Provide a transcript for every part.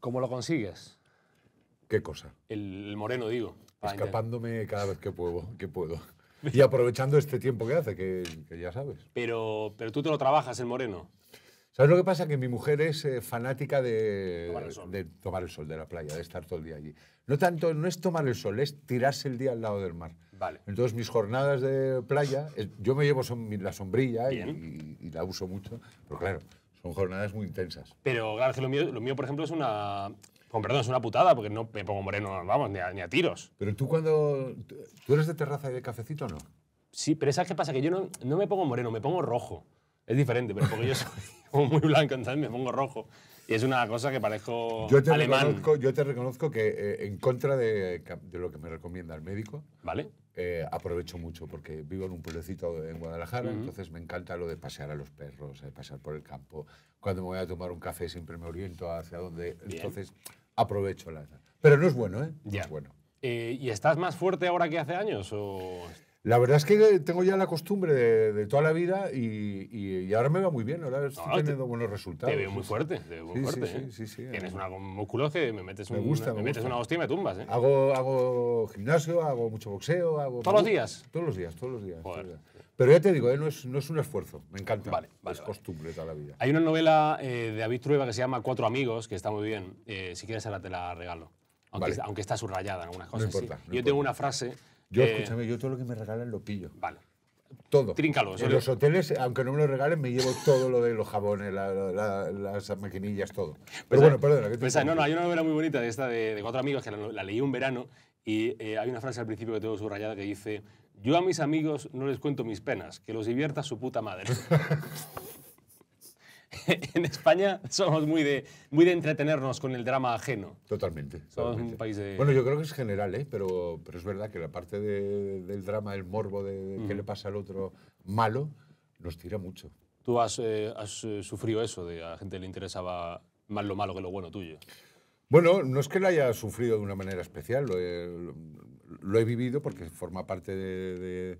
¿Cómo lo consigues? ¿Qué cosa? El, moreno, digo. Ah, Escapándome cada vez que puedo, que puedo. Y aprovechando este tiempo que hace, que, ya sabes. Pero, pero tú te lo trabajas, el moreno. ¿Sabes lo que pasa? Que mi mujer es eh, fanática de tomar, de tomar, el sol, de la playa, de estar todo el día allí. No tanto, no es tomar el sol, es tirarse el día al lado del mar. Vale. Entonces, mis jornadas de playa, eh, yo me llevo la sombrilla y, y, la uso mucho, pero claro, son jornadas muy intensas. Pero claro, que lo mío, lo mío, por ejemplo, es una. perdón, es una putada, porque no me pongo moreno, vamos, ni a, tiros. Pero tú cuando. ¿Tú eres de terraza y de cafecito o no? Sí, pero ¿sabes qué pasa? Que yo no, no me pongo moreno, me pongo rojo. Es diferente, pero porque yo soy muy blanco, entonces me pongo rojo. Y es una cosa que parezco alemán. yo te reconozco que eh, en contra de, de, lo que me recomienda el médico, ¿Vale? Eh, aprovecho mucho porque vivo en un pueblecito en Guadalajara, entonces me encanta lo de pasear a los perros, de eh, pasear por el campo. Cuando me voy a tomar un café siempre me oriento hacia donde, entonces aprovecho la... Pero no es bueno, ¿eh? bueno. Eh, ¿Y estás más fuerte ahora que hace años? O... La verdad es que tengo ya la costumbre de, toda la vida y, y, ahora me va muy bien, ahora estoy teniendo buenos resultados. Te veo muy fuerte, muy fuerte. ¿eh? Tienes una musculosa me metes, me un, me, metes una hostia y me tumbas. ¿eh? Hago, hago gimnasio, hago mucho boxeo. ¿Todos los días? Todos los días, todos los días. Pero ya te digo, ¿eh? no, es, no, es, un esfuerzo, me encanta. Vale, es costumbre toda la vida. Hay una novela de David Trueba que se llama Cuatro Amigos, que está muy bien. si quieres, ahora te la regalo. Aunque, aunque está subrayada en algunas cosas. No importa, Yo tengo una frase yo, eh, escúchame, yo todo lo que me regalan lo pillo. Vale. Todo. Tríncalo. En los hoteles, aunque no me lo regalen, me llevo todo lo de los jabones, las maquinillas, todo. Pues, Pero bueno, perdona. Pues, no, no, hay una novela muy bonita de esta de, cuatro amigos que la, leí un verano y eh, hay una frase al principio que tengo subrayada que dice yo a mis amigos no les cuento mis penas, que los divierta su puta madre. en España somos muy de, muy de entretenernos con el drama ajeno. Totalmente. Bueno, yo creo que es general, ¿eh? pero, pero es verdad que la parte del drama, el morbo de, qué le pasa al otro malo, nos tira mucho. ¿Tú has, eh, eh, sufrido eso, de a la gente le interesaba más lo malo que lo bueno tuyo? Bueno, no es que lo haya sufrido de una manera especial, lo he, vivido porque forma parte de, de,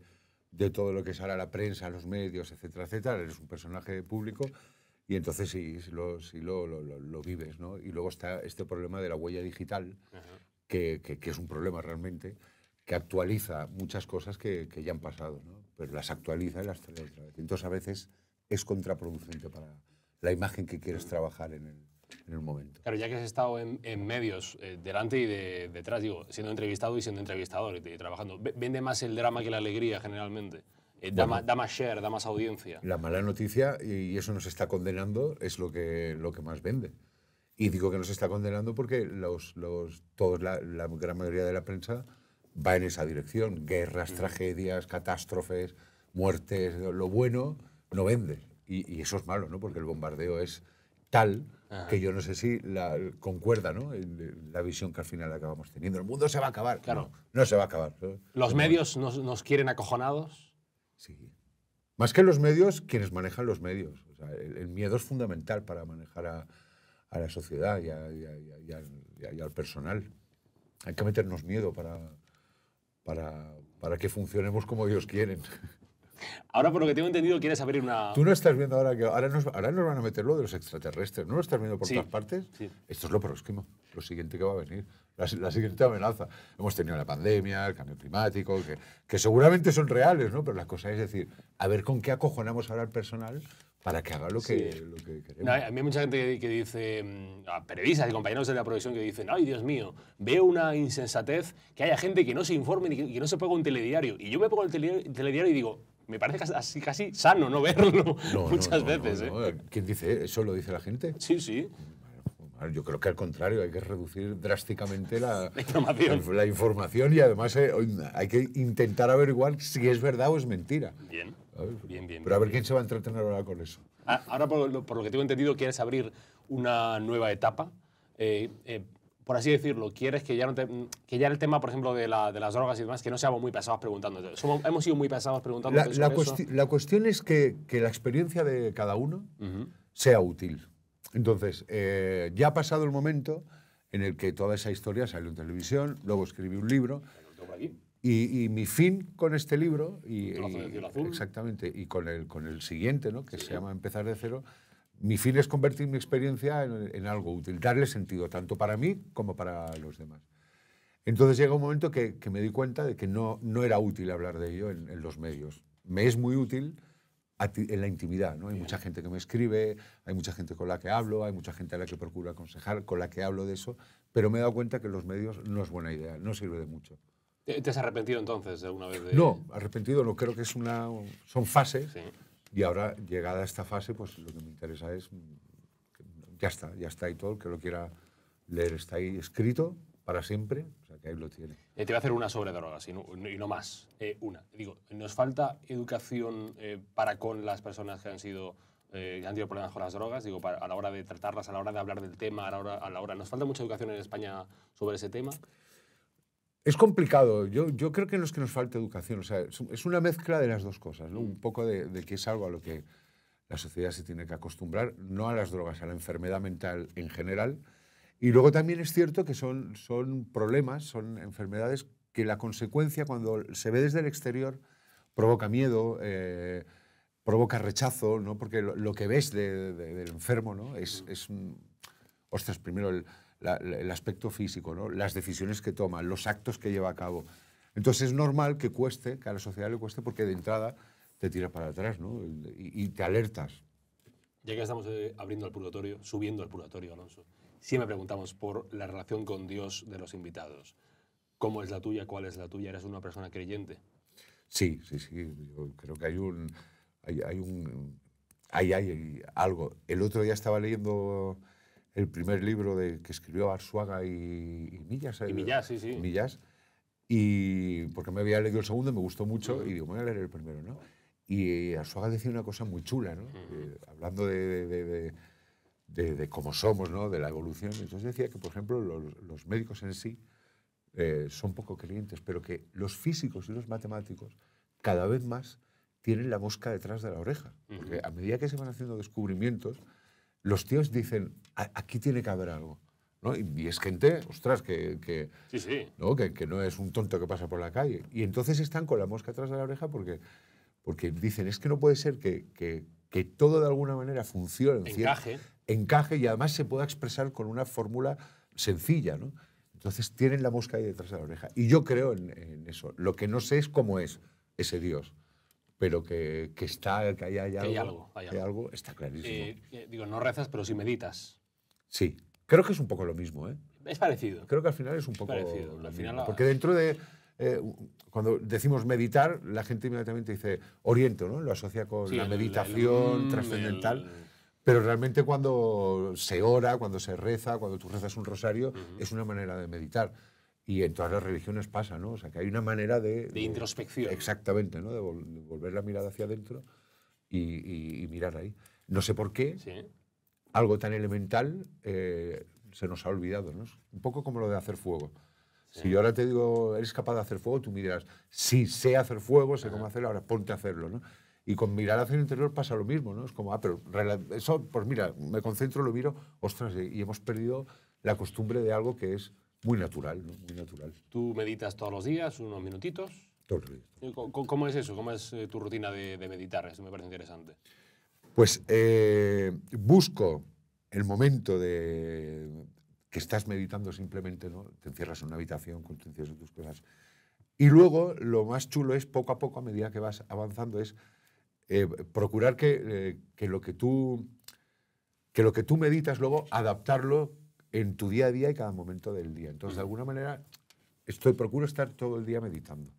de, todo lo que sale a la prensa, a los medios, etcétera, etcétera. Eres un personaje público y entonces sí, lo, lo, lo, lo, vives, ¿no? Y luego está este problema de la huella digital, que, que, es un problema realmente, que actualiza muchas cosas que, que ya han pasado, ¿no? Pero las actualiza y las trae otra vez. Entonces a veces es contraproducente para la imagen que quieres trabajar en el, en el momento. Claro, ya que has estado en, medios, eh, delante y detrás, digo, siendo entrevistado y siendo entrevistador y trabajando, ¿vende más el drama que la alegría generalmente? Eh, da, más, share, da más audiencia. La mala noticia, y eso nos está condenando, es lo que, lo que más vende. Y digo que nos está condenando porque los, los, todos la, gran mayoría de la prensa va en esa dirección. Guerras, mm. tragedias, catástrofes, muertes, lo bueno no vende. Y, eso es malo, ¿no? Porque el bombardeo es tal que yo no sé si la, concuerda ¿no? la visión que al final acabamos teniendo. El mundo se va a acabar. Claro. No, se va a acabar. Los medios nos, nos quieren acojonados Sí. Más que los medios, quienes manejan los medios. el, miedo es fundamental para manejar a, la sociedad y, al personal. Hay que meternos miedo para, para que funcionemos como ellos quieren. Ahora, por lo que tengo entendido, quieres abrir una. Tú no estás viendo ahora que. Ahora nos, ahora van a meter lo de los extraterrestres. ¿No lo estás viendo por las todas partes? Sí. Esto es lo próximo, lo siguiente que va a venir. La, siguiente amenaza. Hemos tenido la pandemia, el cambio climático, que, seguramente son reales, ¿no? Pero la cosa es decir, a ver con qué acojonamos ahora al personal para que haga lo que, lo que queremos. a mí hay mucha gente que dice, mm, periodistas y compañeros de la profesión que dicen, ay Dios mío, veo una insensatez que haya gente que no se informe y que, que no se ponga un telediario. Y yo me pongo el telediario y digo, me parece casi, sano no verlo muchas veces. ¿eh? ¿Quién dice eso? ¿Lo dice la gente? Sí, sí. Yo creo que al contrario, hay que reducir drásticamente la, información. y además eh, hay que intentar averiguar si es verdad o es mentira. Bien, bien, bien. Pero a ver quién se va a entretener ahora con eso. Ah, ahora, por lo, que tengo entendido, quieres abrir una nueva etapa. Eh, por así decirlo, quieres que ya, no mm, que ya el tema, por ejemplo, de, la, de, las drogas y demás, que no seamos muy pesados preguntándote. hemos sido muy pesados preguntándote. La, la cuestión es que, la experiencia de cada uno sea útil. Entonces, eh, ya ha pasado el momento en el que toda esa historia salió en televisión, luego escribí un libro. Y, mi fin con este libro, y, exactamente, y con el, con el siguiente, ¿no? que se llama Empezar de cero, mi fin es convertir mi experiencia en, algo útil, darle sentido tanto para mí como para los demás. Entonces llega un momento que, me di cuenta de que no, no era útil hablar de ello en, los medios. Me es muy útil en la intimidad, ¿no? Hay mucha gente que me escribe, hay mucha gente con la que hablo, hay mucha gente a la que procuro aconsejar, con la que hablo de eso, pero me he dado cuenta que los medios no es buena idea, no sirve de mucho. ¿Te, has arrepentido entonces de alguna vez? De... No, arrepentido no, creo que es una, son fases. Y ahora, llegada a esta fase, pues lo que me interesa es, ya está, ya está y todo, el que lo quiera leer está ahí escrito para siempre, o sea que ahí lo tiene. Eh, te voy a hacer una sobre drogas y no, más, eh, una. Digo, ¿nos falta educación eh, para con las personas que han sido... Eh, han tenido problemas con las drogas, digo, a la hora de tratarlas, a la hora de hablar del tema, a la hora, a la hora. ¿Nos falta mucha educación en España sobre ese tema? Es complicado. Yo, yo creo que no es que nos falte educación, o sea, es una mezcla de las dos cosas, ¿no? Un poco de, que es algo a lo que la sociedad se tiene que acostumbrar, no a las drogas, a la enfermedad mental en general. Y luego también es cierto que son, son problemas, son enfermedades que la consecuencia cuando se ve desde el exterior provoca miedo, eh, provoca rechazo, ¿no? porque lo, que ves del enfermo ¿no? es, un... Ostras, primero el el aspecto físico, ¿no? las decisiones que toma, los actos que lleva a cabo. Entonces es normal que cueste, que a la sociedad le cueste, porque de entrada te tira para atrás ¿no? y, te alertas. Ya que estamos eh, abriendo el purgatorio, subiendo al purgatorio, Alonso, siempre preguntamos por la relación con Dios de los invitados. ¿Cómo es la tuya? ¿Cuál es la tuya? ¿Eres una persona creyente? Sí, sí, sí. creo que hay un. Hay, hay un. Hay, hay, algo. El otro día estaba leyendo el primer libro de, que escribió Arsuaga y, Millas. Y Millas, sí, sí. Millas. Y porque me había leído el segundo, me gustó mucho y digo, voy a leer el primero, ¿no? Y Arsuaga decía una cosa muy chula, ¿no? Eh, hablando de, cómo somos, ¿no? De la evolución. Entonces decía que, por ejemplo, los, médicos en sí eh, son poco creyentes, pero que los físicos y los matemáticos cada vez más tienen la mosca detrás de la oreja. Porque a medida que se van haciendo descubrimientos, los tíos dicen, aquí tiene que haber algo. ¿no? Y, es gente, ostras, que, que, ¿no? es un tonto que pasa por la calle. Y entonces están con la mosca atrás de la oreja porque, porque dicen, es que no puede ser que, todo de alguna manera funcione. Encaje. encaje y además se pueda expresar con una fórmula sencilla. Entonces tienen la mosca ahí detrás de la oreja. Y yo creo en eso. Lo que no sé es cómo es ese Dios pero que, que está, que hay, algo, hay, algo, está clarísimo. digo, no rezas, pero sí meditas. Sí, creo que es un poco lo mismo, ¿eh? Es parecido. Creo que al final es un poco parecido. Porque dentro de... Eh, cuando decimos meditar, la gente inmediatamente dice oriento, ¿no? Lo asocia con la meditación mm, trascendental. pero realmente cuando se ora, cuando se reza, cuando tú rezas un rosario, es una manera de meditar. Y en todas las religiones pasa, ¿no? O sea, que hay una manera de... De introspección. exactamente, ¿no? De, volver la mirada hacia adentro y, mirar ahí. No sé por qué, algo tan elemental eh, se nos ha olvidado, ¿no? un poco como lo de hacer fuego. Si yo ahora te digo, eres capaz de hacer fuego, tú me dirás, sí, sé hacer fuego, sé cómo hacerlo, ahora ponte a hacerlo, ¿no? Y con mirar hacia el interior pasa lo mismo, ¿no? Es como, ah, pero eso, pues mira, me concentro, lo miro, ostras, y hemos perdido la costumbre de algo que es muy natural, ¿no? Muy natural. ¿Tú meditas todos los días, unos minutitos? Todos los días. ¿Cómo, es eso? ¿Cómo es eh, tu rutina de, meditar? Eso me parece interesante. Pues eh, busco el momento de que estás meditando simplemente, ¿no? Te encierras en una habitación, encierras en tus cosas. Y luego lo más chulo es poco a poco, a medida que vas avanzando, es eh, procurar que, que, lo que tú que lo que tú meditas luego adaptarlo en tu día a día y cada momento del día. Entonces, de alguna manera, estoy, procuro estar todo el día meditando.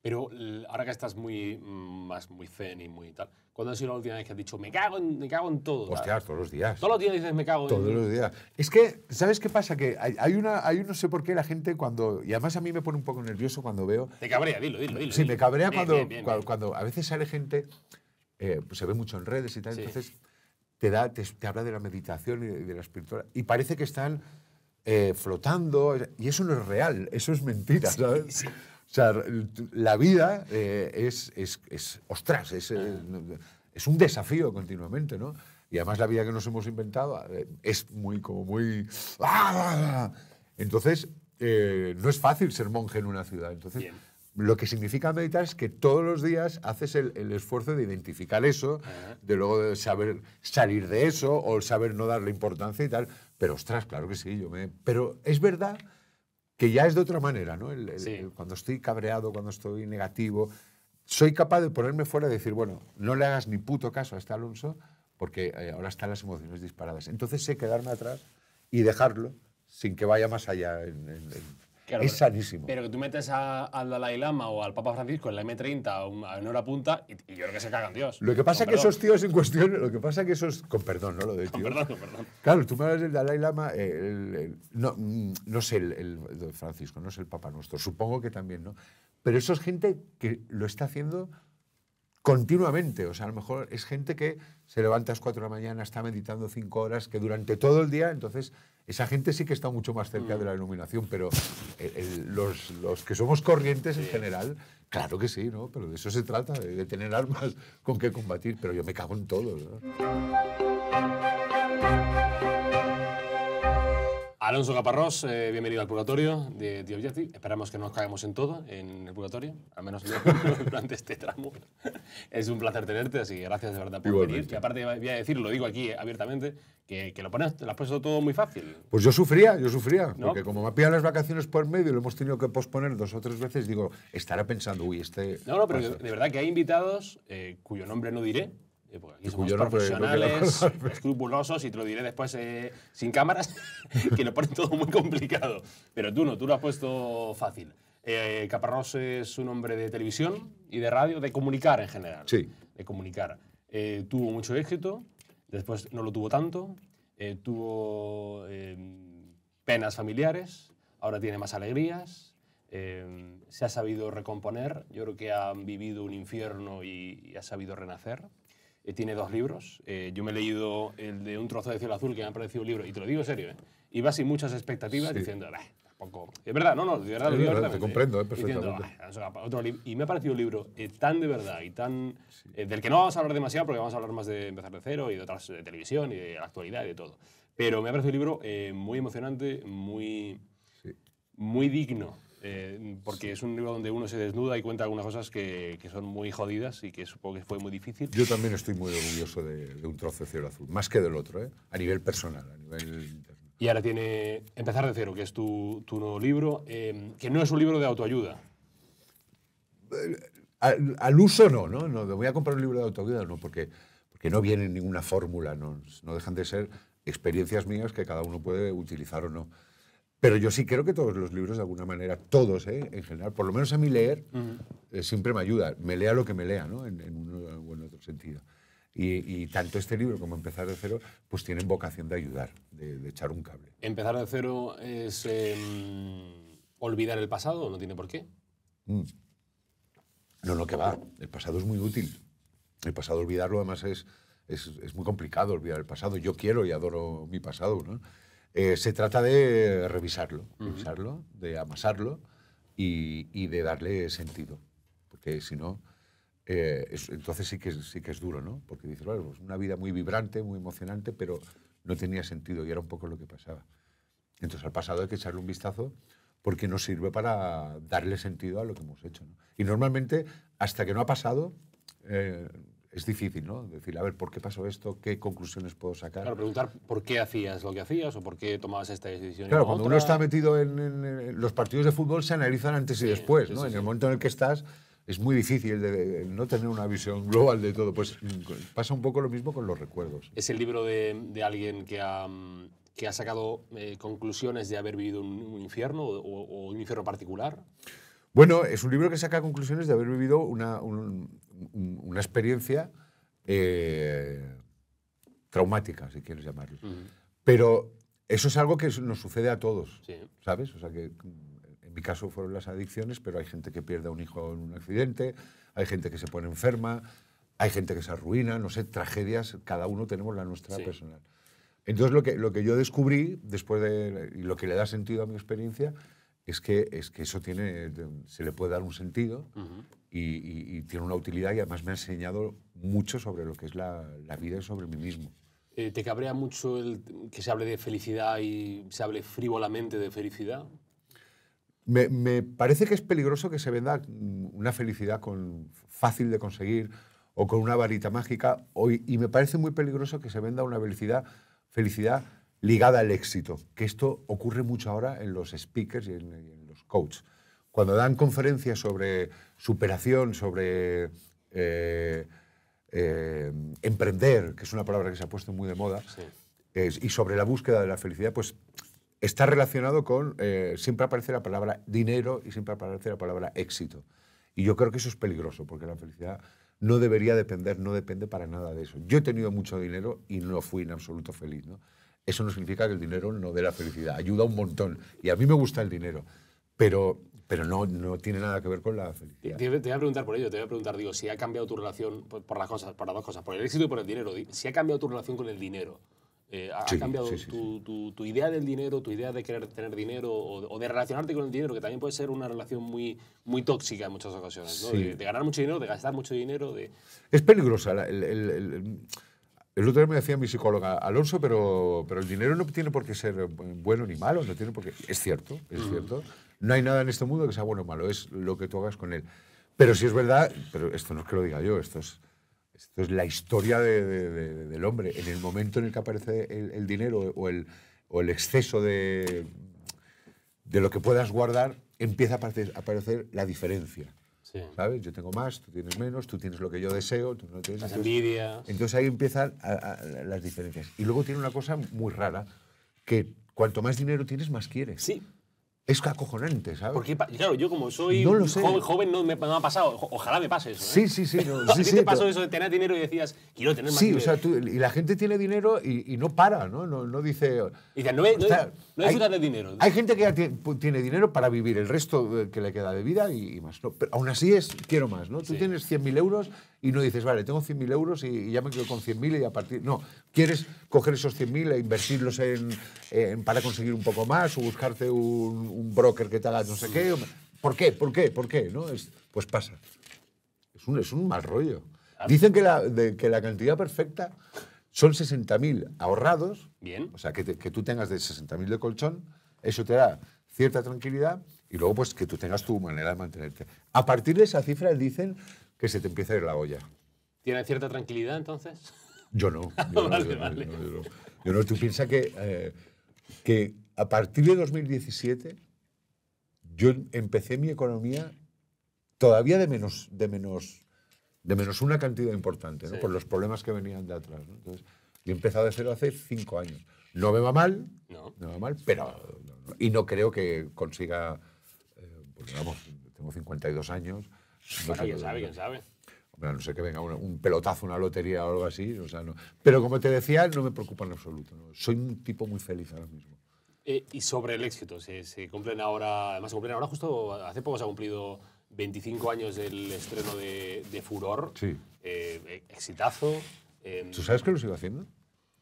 Pero ahora que estás muy mm, más muy zen y muy tal, ¿cuándo ha sido la última vez que has dicho me cago en, me todo? Hostia, todos los días. Todos los días dices me cago en Todos los días. Es que, ¿sabes qué pasa? Que hay, una, hay no sé por qué la gente cuando. Y además a mí me pone un poco nervioso cuando veo. Te cabrea, dilo, dilo, dilo. Sí, me cabrea cuando, cuando, a veces sale gente. Eh, pues se ve mucho en redes y tal, entonces te, da, te, habla de la meditación y de, la espiritualidad. Y parece que están eh, flotando, y eso no es real, eso es mentira, O sea, la vida eh, es, es, es, ostras, ah. es, un desafío continuamente, ¿no? Y además la vida que nos hemos inventado eh, es muy, como muy... ¡ah! Entonces, no es fácil ser monje en una ciudad. Entonces, lo que significa meditar es que todos los días haces el, esfuerzo de identificar eso, de luego de saber salir de eso o saber no darle importancia y tal. Pero ostras, claro que sí, yo me... Pero es verdad que ya es de otra manera, ¿no? cuando estoy cabreado, cuando estoy negativo, soy capaz de ponerme fuera y decir, bueno, no le hagas ni puto caso a este Alonso porque eh, ahora están las emociones disparadas. Entonces sé quedarme atrás y dejarlo sin que vaya más allá en, en, es sanísimo. Pero que tú metes al Dalai Lama o al Papa Francisco en la M30 a, una hora punta y, yo creo que se cagan Dios. Lo que pasa es que esos tíos en cuestión, lo que pasa que esos, con perdón, ¿no? Lo de tío. Con perdón, perdón. Claro, tú me hablas del Dalai Lama, eh, no, no sé el, el Francisco, no es el Papa Nuestro, supongo que también, ¿no? Pero eso es gente que lo está haciendo continuamente. O sea, a lo mejor es gente que se levanta a las 4 de la mañana, está meditando 5 horas, que durante todo el día, entonces esa gente sí que está mucho más cerca de la mm. iluminación, pero los, que somos corrientes en general, claro que sí, ¿no? Pero de eso se trata, de, tener armas con que combatir, pero yo me cago en todo. ¿no? Alonso Caparrós, eh, bienvenido al purgatorio de The Esperamos que no nos caigamos en todo en el purgatorio, al menos durante este tramo. es un placer tenerte, así que gracias de verdad por venir. Que aparte voy a decir, lo digo aquí abiertamente, que, lo has puesto todo muy fácil. Pues yo sufría, yo sufría, porque como me pillan las vacaciones por medio lo hemos tenido que posponer dos o tres veces, digo, estará pensando, uy, este... No, no, pero de verdad que hay invitados, eh, cuyo nombre no diré, eh, porque aquí somos profesionales, escrupulosos, y te lo diré después eh, sin cámaras, que lo ponen todo muy complicado. Pero tú no, tú lo has puesto fácil. Eh, Caparrós es un hombre de televisión y de radio, de comunicar en general. Sí. De comunicar. Eh, tuvo mucho éxito, después no lo tuvo tanto, tuvo em, penas familiares, ahora tiene más alegrías, em, se ha sabido recomponer, yo creo que han vivido un infierno y ha sabido renacer. Eh, tiene dos libros. Eh, yo me he leído el de Un trozo de cielo azul, que me ha parecido un libro, y te lo digo en serio, ¿eh? Iba sin muchas expectativas diciendo, tampoco. Es verdad, no, no, de verdad, lo digo verdad, Te comprendo, ¿eh? perfectamente. otro y me ha parecido un libro tan de verdad y tan. del que no vamos a hablar demasiado, porque vamos a hablar más de empezar de cero y de otras de televisión y de la actualidad y de todo. Pero me ha parecido un libro muy emocionante, muy. muy digno eh, porque es un libro donde uno se desnuda y cuenta algunas cosas que, que, son muy jodidas y que supongo que fue muy difícil. Yo también estoy muy orgulloso de, un trozo de cielo azul, más que del otro, ¿eh? a nivel personal, Y ahora tiene Empezar de cero, que es tu, tu nuevo libro, eh, que no es un libro de autoayuda. Eh, al, uso no, no, no, voy a comprar un libro de autoayuda, no, porque, porque no viene ninguna fórmula, no, no dejan de ser experiencias mías que cada uno puede utilizar o no. Pero yo sí creo que todos los libros, de alguna manera, todos ¿eh? en general, por lo menos a mí leer, eh, siempre me ayuda. Me lea lo que me lea, ¿no? En, en o en otro sentido. Y, tanto este libro como Empezar de Cero, pues tienen vocación de ayudar, de, echar un cable. ¿Empezar de Cero es em, olvidar el pasado? ¿No tiene por qué? Mm. No, no, que va. El pasado es muy útil. El pasado, olvidarlo, además, es, es, es muy complicado olvidar el pasado. Yo quiero y adoro mi pasado, ¿no? Eh, se trata de revisarlo, de amasarlo y, de darle sentido. Porque si no, eh, entonces sí que, sí que es duro, ¿no? Porque dices, bueno, pues una vida muy vibrante, muy emocionante, pero no tenía sentido y era un poco lo que pasaba. Entonces al pasado hay que echarle un vistazo porque nos sirve para darle sentido a lo que hemos hecho. Y normalmente, hasta que no ha pasado, eh, es difícil, ¿no? Decir, a ver, ¿por qué pasó esto? ¿Qué conclusiones puedo sacar? Claro, preguntar por qué hacías lo que hacías o por qué tomabas esta decisión. Claro, cuando uno está metido en, los partidos de fútbol se analizan antes y después, ¿no? en el momento en el que estás es muy difícil de, no tener una visión global de todo. Pues pasa un poco lo mismo con los recuerdos. Es el libro de, alguien que ha, que ha sacado eh, conclusiones de haber vivido un, infierno o, o un infierno particular. Bueno, es un libro que saca conclusiones de haber vivido una, experiencia eh, traumática, si quieres llamarlo. Pero eso es algo que nos sucede a todos, ¿sabes? O sea, que en mi caso fueron las adicciones, pero hay gente que pierde a un hijo en un accidente, hay gente que se pone enferma, hay gente que se arruina, no sé, tragedias, cada uno tenemos la nuestra personal. Entonces, lo que, lo que yo descubrí, después de, lo que le da sentido a mi experiencia, es que, es que eso tiene, se le puede dar un sentido y, tiene una utilidad y además me ha enseñado mucho sobre lo que es la, vida y sobre mí mismo. Eh, ¿Te cabrea mucho el, que se hable de felicidad y se hable frívolamente de felicidad? Me, parece que es peligroso que se venda una felicidad con, fácil de conseguir o con una varita mágica y me parece muy peligroso que se venda una felicidad, felicidad ligada al éxito, que esto ocurre mucho ahora en los speakers y en, los coaches. Cuando dan conferencias sobre superación, sobre eh, eh, emprender, que es una palabra que se ha puesto muy de moda, y sobre la búsqueda de la felicidad, pues está relacionado con, eh, siempre aparece la palabra dinero y siempre aparece la palabra éxito. Y yo creo que eso es peligroso, porque la felicidad no debería depender, no depende para nada de eso. Yo he tenido mucho dinero y no fui en absoluto feliz. ¿no? Eso no significa que el dinero no dé la felicidad. Ayuda un montón. Y a mí me gusta el dinero. Pero, pero no, no tiene nada que ver con la felicidad. Te, voy a preguntar por ello. Te voy a preguntar, digo, si ha cambiado tu relación por, las, cosas, por las dos cosas, por el éxito y por el dinero. Si ha cambiado tu relación con el dinero. Eh, ¿Ha cambiado tu, tu, idea del dinero, tu idea de querer tener dinero o, de relacionarte con el dinero, que también puede ser una relación muy, muy tóxica en muchas ocasiones? ¿no? De, de, ganar mucho dinero, de gastar mucho dinero. De... Es peligrosa. La, el otro día me decía mi psicóloga, Alonso, pero, pero el dinero no tiene por qué ser bueno ni malo, no tiene por qué... Es cierto, es mm. cierto. No hay nada en este mundo que sea bueno o malo, es lo que tú hagas con él. Pero si es verdad, pero esto no es que lo diga yo, esto es, esto es la historia del hombre. En el momento en el que aparece el, el dinero o el, o el exceso de, de lo que puedas guardar, empieza a aparecer, a aparecer la diferencia. ¿Sabes? Yo tengo más, tú tienes menos, tú tienes lo que yo deseo, tú no tienes. entonces, ahí empiezan las diferencias. Y luego tiene una cosa muy rara, que cuanto más dinero tienes, más quieres. Sí. Es acojonante, ¿sabes? Porque, claro, yo como soy Joven, no me, ha pasado. Ojalá me pase eso. ¿eh? Sí, sí, sí. No, sí, te pasó eso de tener dinero y decías, quiero tener más dinero? o sea, tú, y la gente tiene dinero y, no para, ¿no? No, dice... no, hay, no dinero. Hay gente que ya tiene, dinero para vivir el resto que le queda de vida y, más. Pero aún así es, quiero más, ¿no? Tú tienes 100.000 euros y no dices, vale, tengo 100.000 euros y, ya me quedo con 100.000 y a partir... No, quieres coger esos 100.000 e invertirlos en, para conseguir un poco más o buscarte un un broker que te haga no sé qué. ¿Por qué? ¿Por qué? ¿Por qué? ¿No? Es, pues pasa. Es un, es un mal rollo. Dicen que la, que la cantidad perfecta son 60.000 ahorrados. Bien. O sea, que, que tú tengas de 60.000 de colchón, eso te da cierta tranquilidad y luego pues que tú tengas tu manera de mantenerte. A partir de esa cifra dicen que se te empieza a ir la olla. ¿Tiene cierta tranquilidad entonces? Yo no. Yo no, Tú piensas que, eh, que a partir de 2017 yo empecé mi economía todavía de menos, de menos, de menos una cantidad importante, por los problemas que venían de atrás. ¿no? yo he empezado de cero hace cinco años. No me va mal, no, me va mal, pero... y no creo que consiga... Eh, porque vamos, tengo 52 años. No bueno, quién sabe, quién sabe. no sé que venga un pelotazo, una lotería o algo así. O sea, no. Pero como te decía, no me preocupa en absoluto. Soy un tipo muy feliz ahora mismo. Eh, y sobre el éxito, se, cumplen ahora, además se cumplen ahora justo, hace poco se ha cumplido 25 años del estreno de, de Furor. Eh, eh, exitazo. Em, ¿Tú sabes que lo sigo haciendo?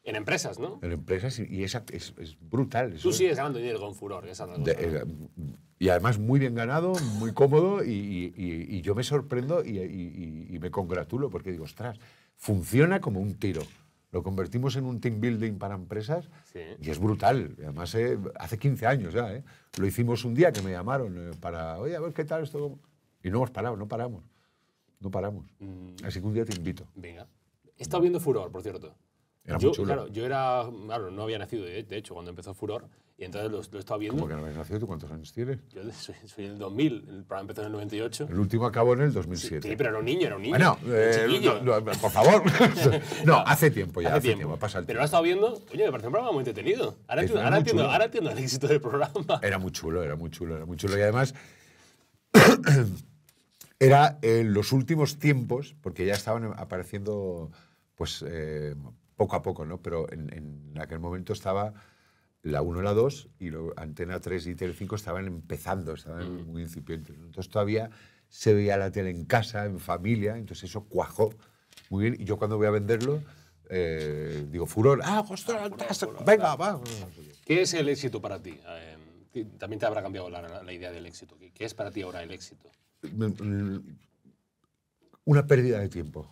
En empresas, ¿no? En empresas y esa es, brutal. Tú sigues ganando dinero con Furor. Esa y además muy bien ganado, muy cómodo y, y yo me sorprendo y me congratulo porque digo, ostras, funciona como un tiro lo convertimos en un team building para empresas y es brutal. Además, eh, hace 15 años ya, eh, lo hicimos un día que me llamaron eh, para, oye, a ver qué tal esto. Y no hemos parado, no paramos. No paramos. Mm. Así que un día te invito. Venga. He estado viendo Furor, por cierto. Era yo, muy chulo. Claro, yo era, claro, no había nacido, de hecho, cuando empezó Furor. Y entonces lo, he estado viendo. ¿Cómo no nacido? ¿Tú cuántos años tienes? Yo soy, soy del 2000, el programa empezó en el 98. El último acabó en el 2007. Sí, pero era un niño, era un niño. Bueno, eh, por favor. no, hace tiempo ya, hace, tiempo. pero lo he estado viendo, oye, me parece un programa muy entretenido. Ahora, entiendo, ahora, entiendo, el éxito del programa. Era muy chulo, era muy chulo, era muy chulo. Y además, era en eh, los últimos tiempos, porque ya estaban apareciendo, pues, eh, poco a poco, ¿no? Pero en aquel momento estaba la 1, la 2 y la Antena 3 y Tele 5 estaban empezando, estaban mm. muy incipientes. Entonces todavía se veía la tele en casa, en familia, entonces eso cuajó muy bien. Y yo cuando voy a venderlo, eh, digo, furor, ah, ostras, ah, venga, va. ¿Qué es el éxito para ti? también te habrá cambiado la, la, idea del éxito. ¿Qué es para ti ahora el éxito? Mm, mm, una pérdida de tiempo.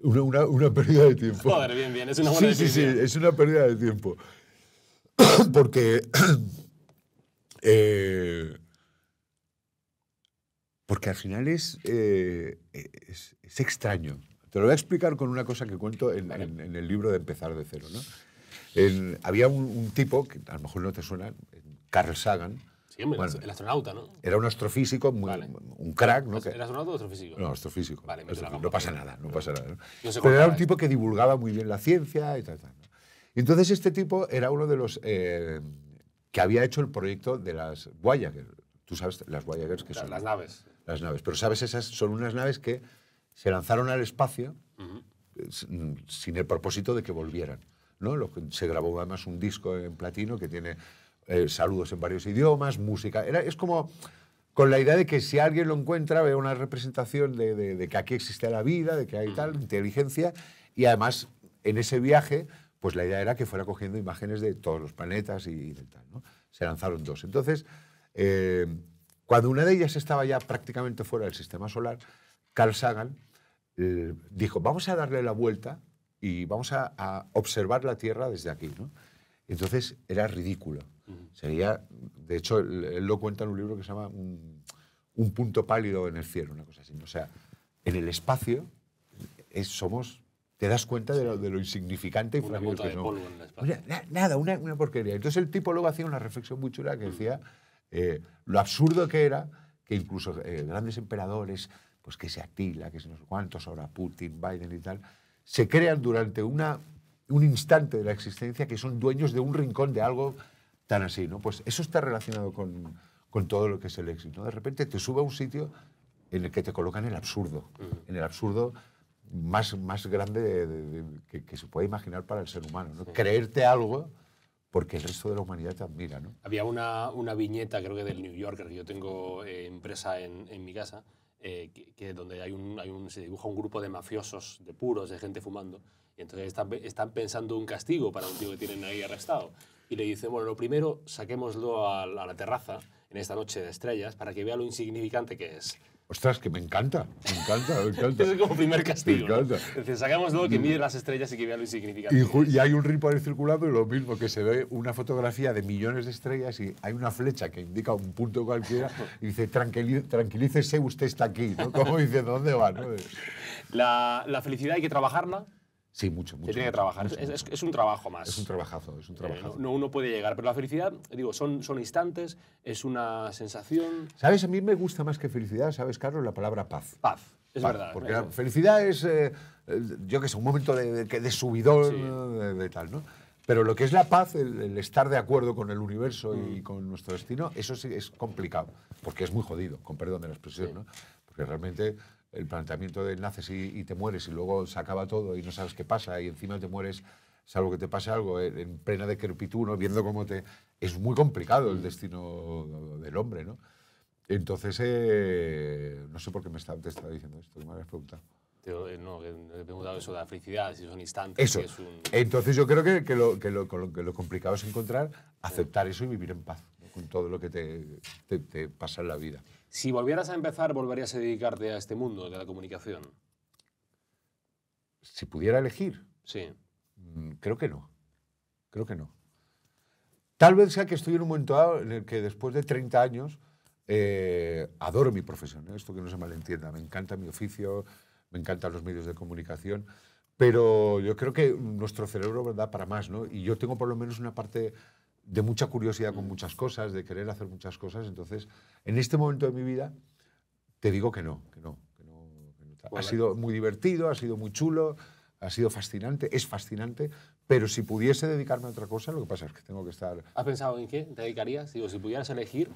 Una, una, pérdida de tiempo. Joder, bien, bien, es una buena sí, decisión. Sí, sí, es una pérdida de tiempo. porque, eh, porque al final eh, es, es, extraño. Te lo voy a explicar con una cosa que cuento en, el libro de Empezar de Cero. ¿no? había un, tipo, que a lo mejor no te suena, Carl Sagan, Sí, hombre, el astronauta, ¿no? Era un astrofísico, un crack, ¿no? ¿El astronauta o astrofísico? No, astrofísico. Vale, No pasa nada, no pasa nada. Pero era un tipo que divulgaba muy bien la ciencia y tal, tal. Entonces este tipo era uno de los eh, que había hecho el proyecto de las Voyager. Tú sabes las Voyager que son... Las naves. Las naves. Pero sabes, esas son unas naves que se lanzaron al espacio sin el propósito de que volvieran. ¿no? Lo que, se grabó además un disco en platino que tiene eh, saludos en varios idiomas, música. Era, es como con la idea de que si alguien lo encuentra, ve una representación de, de que aquí existe la vida, de que hay tal, inteligencia, y además en ese viaje pues la idea era que fuera cogiendo imágenes de todos los planetas y, tal. ¿no? Se lanzaron dos. Entonces, eh, cuando una de ellas estaba ya prácticamente fuera del sistema solar, Carl Sagan eh, dijo, vamos a darle la vuelta y vamos a, observar la Tierra desde aquí. ¿no? Entonces era ridículo. Sería, de hecho, él, lo cuenta en un libro que se llama un, punto pálido en el cielo, una cosa así. O sea, en el espacio somos te das cuenta de lo, insignificante y frágil que son. nada, una, porquería. Entonces el tipo luego hacía una reflexión muy chula que mm. decía eh, lo absurdo que era que incluso eh, grandes emperadores, pues que se Atila, que se no sé cuántos, ahora Putin, Biden y tal, se crean durante una, un instante de la existencia que son dueños de un rincón de algo tan así, ¿no? Pues eso está relacionado con, todo lo que es el éxito. De repente te sube a un sitio en el que te colocan el absurdo, en el absurdo más, más grande que, se puede imaginar para el ser humano. Creerte algo porque el resto de la humanidad te admira. ¿no? Había una, una viñeta, creo que del New Yorker, que yo tengo eh, impresa en, en, mi casa, eh, que, donde hay un, hay un, se dibuja un grupo de mafiosos, de puros, de gente fumando. Y entonces están, están pensando un castigo para un tío que tienen ahí arrestado. Y le dicen, bueno, lo primero, saquémoslo a la terraza en esta noche de estrellas para que vea lo insignificante que es. Ostras, que me encanta, me encanta, me encanta. es como primer castigo. Me encanta. ¿no? sacamos todo que mide las estrellas y que vea lo insignificante. Y, y hay un ritmo ahí circulado y lo mismo, que se ve una fotografía de millones de estrellas y hay una flecha que indica un punto cualquiera y dice, tranquilícese, usted está aquí, ¿no? Como dice, ¿dónde va? La, la felicidad hay que trabajarla, Sí, mucho, mucho. Se tiene que trabajar. es, un trabajo más. Es un trabajazo, es un eh, trabajazo. no, uno puede llegar, pero la felicidad, digo, son, son instantes, es una sensación. ¿Sabes? A mí me gusta más que felicidad, ¿sabes, Carlos? La palabra paz. Paz, es verdad. Porque la felicidad es, eh, eh, yo qué sé, un momento de, de, de subidón, de, tal, ¿no? Pero lo que es la paz, el, estar de acuerdo con el universo y mm. con nuestro destino, eso sí es complicado, porque es muy jodido, con perdón de la expresión, ¿no? Porque realmente el planteamiento de naces y, te mueres y luego se acaba todo y no sabes qué pasa y encima te mueres, salvo que te pase algo eh, en, plena decrepitud, viendo cómo te... Es muy complicado el mm. destino del hombre, ¿no? Entonces, eh, no sé por qué me está, te estaba diciendo esto, que me habías preguntado. Eh, no, he preguntado eso de la felicidad, si son instantes. Eso. es un... Entonces yo creo que, que, lo, que, lo, complicado es encontrar, aceptar eso y vivir en paz con todo lo que te, te pasa en la vida. Si volvieras a empezar, ¿volverías a dedicarte a este mundo de la comunicación? Si pudiera elegir. Sí. Mm, creo que no. Creo que no. Tal vez sea que estoy en un momento en el que después de 30 años eh, adoro mi profesión, ¿eh? esto que no se malentienda, me encanta mi oficio, me encantan los medios de comunicación, pero yo creo que nuestro cerebro verdad para más, ¿no? Y yo tengo por lo menos una parte de mucha curiosidad con mm. muchas cosas, de querer hacer muchas cosas. Entonces, en este momento de mi vida, te digo que no, que no. Que no, Ha sido muy divertido, ha sido muy chulo, ha sido fascinante, es fascinante, pero si pudiese dedicarme a otra cosa, lo que pasa es que tengo que estar... ¿Has pensado en qué te dedicarías? Digo, si pudieras elegir,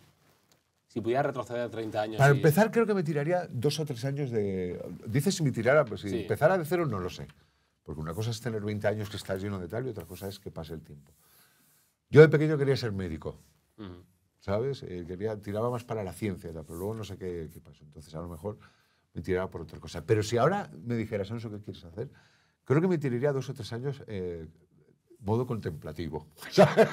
si pudiera retroceder 30 años. Para empezar, creo que me tiraría dos o tres años de... Dices si me tirara, pues si empezara de cero, no lo sé. Porque una cosa es tener 20 años que estás lleno de tal y otra cosa es que pase el tiempo. Yo de pequeño quería ser médico, ¿sabes? Eh, quería, tiraba más para la ciencia, pero luego no sé qué, pasó. Entonces a lo mejor me tiraba por otra cosa. Pero si ahora me dijeras, ¿sabes ¿qué quieres hacer? Creo que me tiraría dos o tres años eh, modo contemplativo. ¿Sabes?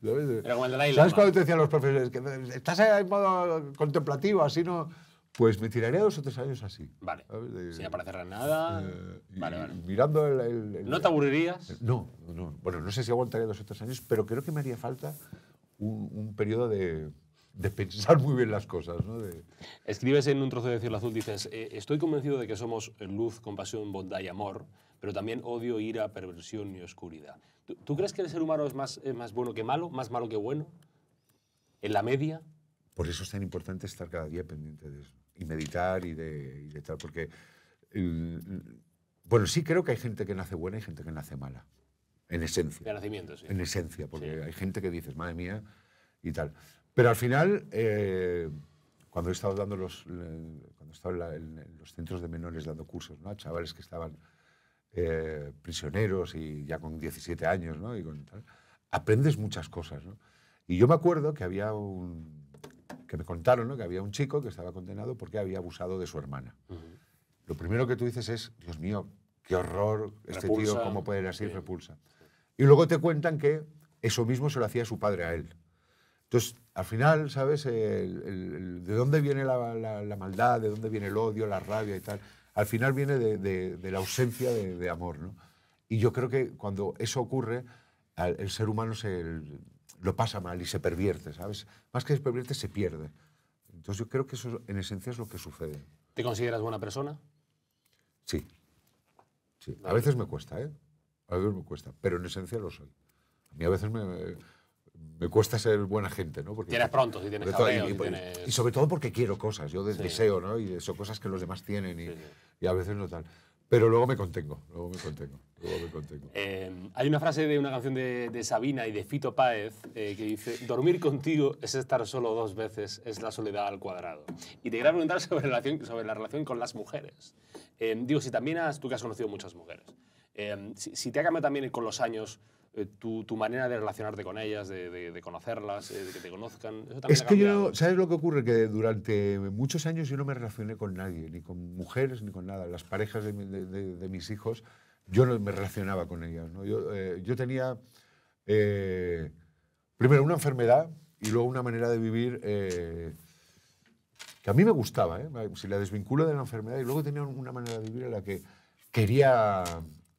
cuando te decían los profesores que estás en modo contemplativo, así no... Pues me tiraría dos o tres años así. Vale. Sin aparecer nada. Eh, vale, vale. Mirando el, ¿No te aburrirías? Eh, no, no. Bueno, no sé si aguantaría dos o tres años, pero creo que me haría falta un, periodo de, pensar muy bien las cosas. ¿no? Escribes en un trozo de cielo azul, dices, eh, estoy convencido de que somos luz, compasión, bondad y amor, pero también odio, ira, perversión y oscuridad. ¿Tú, crees que el ser humano es más, es más bueno que malo, más malo que bueno? ¿En la media? Por eso es tan importante estar cada día pendiente de eso y meditar y de, tal, porque... Mm, mm, bueno, sí creo que hay gente que nace buena y gente que nace mala. En esencia. De nacimiento, sí. En esencia, porque hay gente que dices, madre mía, y tal. Pero al final, eh, cuando he estado dando los, eh, cuando he en, los centros de menores dando cursos, ¿no? chavales que estaban eh, prisioneros y ya con 17 años, ¿no? Y aprendes muchas cosas, ¿no? Y yo me acuerdo que había un, que me contaron que había un chico que estaba condenado porque había abusado de su hermana. Lo primero que tú dices es, Dios mío, qué horror, este tío, cómo puede ir así, repulsa. Y luego te cuentan que eso mismo se lo hacía su padre a él. Entonces, al final, ¿sabes? de dónde viene la, maldad, de dónde viene el odio, la rabia y tal. Al final viene de, la ausencia de, de amor, ¿no? Y yo creo que cuando eso ocurre, el ser humano se, lo pasa mal y se pervierte, ¿sabes? Más que se pervierte, se pierde. Entonces yo creo que eso en esencia es lo que sucede. ¿Te consideras buena persona? Sí. sí. A veces me cuesta, ¿eh? A veces me cuesta, pero en esencia lo soy. A mí a veces me, cuesta ser buena gente, ¿no? Porque tienes pronto, si tienes y, y sobre todo porque quiero cosas, yo deseo, ¿no? Y son cosas que los demás tienen y, y a veces no tal. Pero luego me contengo, luego me contengo. Luego me contengo. Em, hay una frase de una canción de, Sabina y de Fito Páez eh, que dice, dormir contigo es estar solo dos veces, es la soledad al cuadrado. Y te quería preguntar sobre la relación, sobre la relación con las mujeres. Em, digo, si también tú que has conocido muchas mujeres, em, si, si, te ha cambiado también con los años eh, tu, manera de relacionarte con ellas, de, conocerlas, eh, de que te conozcan. es que yo, ¿sabes lo que ocurre? Que durante muchos años yo no me relacioné con nadie, ni con mujeres, ni con nada. Las parejas de, mis hijos, yo no me relacionaba con ellas. Yo, eh, yo, tenía, primero, una enfermedad y luego una manera de vivir que a mí me gustaba. Si la desvinculo de la enfermedad, y luego tenía una manera de vivir en la que quería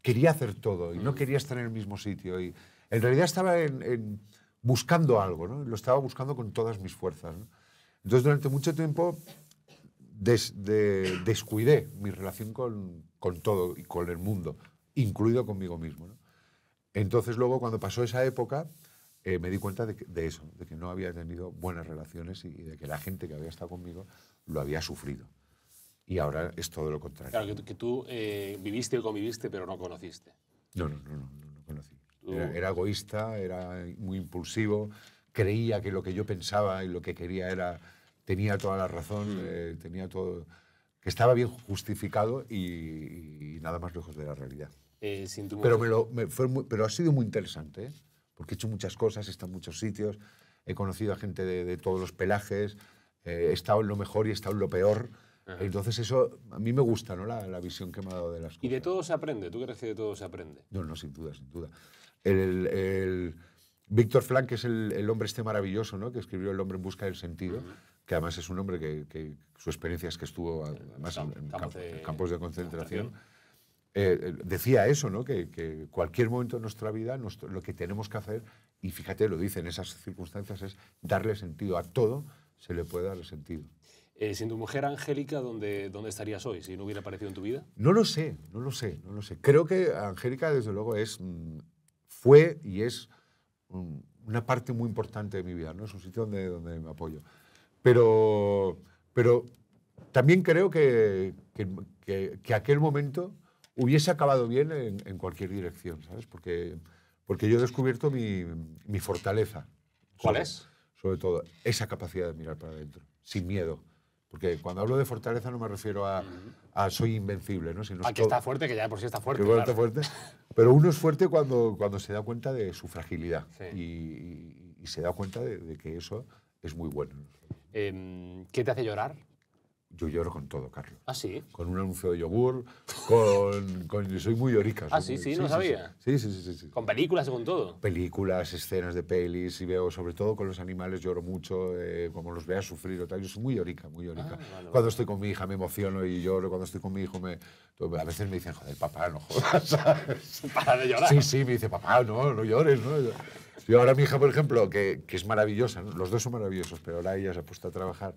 quería hacer todo y no mm. quería estar en el mismo sitio. Y en realidad estaba en, buscando algo, ¿no? lo estaba buscando con todas mis fuerzas. ¿no? Entonces, durante mucho tiempo descuidé mi relación con, con, todo y con el mundo, incluido conmigo mismo. ¿no? Entonces, luego, cuando pasó esa época, eh, me di cuenta de, eso, de que no había tenido buenas relaciones y de que la gente que había estado conmigo lo había sufrido. Y ahora es todo lo contrario. Claro, que, tú eh, viviste o conviviste, pero no conociste. No, no, no, no, no conocí. Era, egoísta, era muy impulsivo, creía que lo que yo pensaba y lo que quería era. tenía toda la razón, mm. eh, tenía todo. que estaba bien justificado y, nada más lejos de la realidad. Eh, pero, fue pero ha sido muy interesante, porque he hecho muchas cosas, he estado en muchos sitios, he conocido a gente de, de todos los pelajes, he estado en lo mejor y he estado en lo peor. Entonces eso a mí me gusta, La, visión que me ha dado de las cosas. ¿Y de todo se aprende? ¿Tú crees que de todo se aprende? No, no, sin duda, sin duda. El, Víctor Frank, que es el, hombre este maravilloso, ¿no? Que escribió El hombre en busca del sentido, que además es un hombre que, su experiencia es que estuvo además, en, campos de, concentración. Eh, eh, decía eso, ¿no? que, cualquier momento de nuestra vida lo que tenemos que hacer, y fíjate, lo dice en esas circunstancias, es darle sentido. A todo se le puede dar sentido. Eh, tu mujer angélica, ¿dónde, ¿dónde estarías hoy si no hubiera aparecido en tu vida? No lo sé, no lo sé, no lo sé. Creo que Angélica, desde luego, es, mm, fue y es mm, una parte muy importante de mi vida, ¿no? Es un sitio donde, donde me apoyo. Pero, pero también creo que, que, aquel momento hubiese acabado bien en, cualquier dirección, ¿sabes? Porque, porque yo he descubierto mi, fortaleza. ¿Cuál es? Sobre todo, esa capacidad de mirar para adentro, sin miedo porque cuando hablo de fortaleza no me refiero a, soy invencible, ¿no? Sino a que está fuerte, que ya por sí está fuerte. Pero uno es fuerte cuando, cuando se da cuenta de su fragilidad y, se da cuenta de, que eso es muy bueno. Em, ¿Qué te hace llorar? Yo lloro con todo, Carlos. ¿Ah, sí? Con un anuncio de yogur, con... soy muy llorica. ¿Ah, sí? Sí, no sabía. Sí, sí, sí, sí, ¿Con películas con todo? Películas, escenas de pelis, y veo, sobre todo con los animales, lloro mucho, eh, como los vea sufrir o tal. Yo soy muy llorica, muy llorica. Ah, cuando estoy con mi hija me emociono y lloro, cuando estoy con mi hijo me... A veces me dicen, joder, papá, no jodas, Para de llorar. Sí, sí, me dice, papá, no, no llores, ¿no? Y ahora mi hija, por ejemplo, que, que es maravillosa, los dos son maravillosos, pero ahora ella se ha puesto a trabajar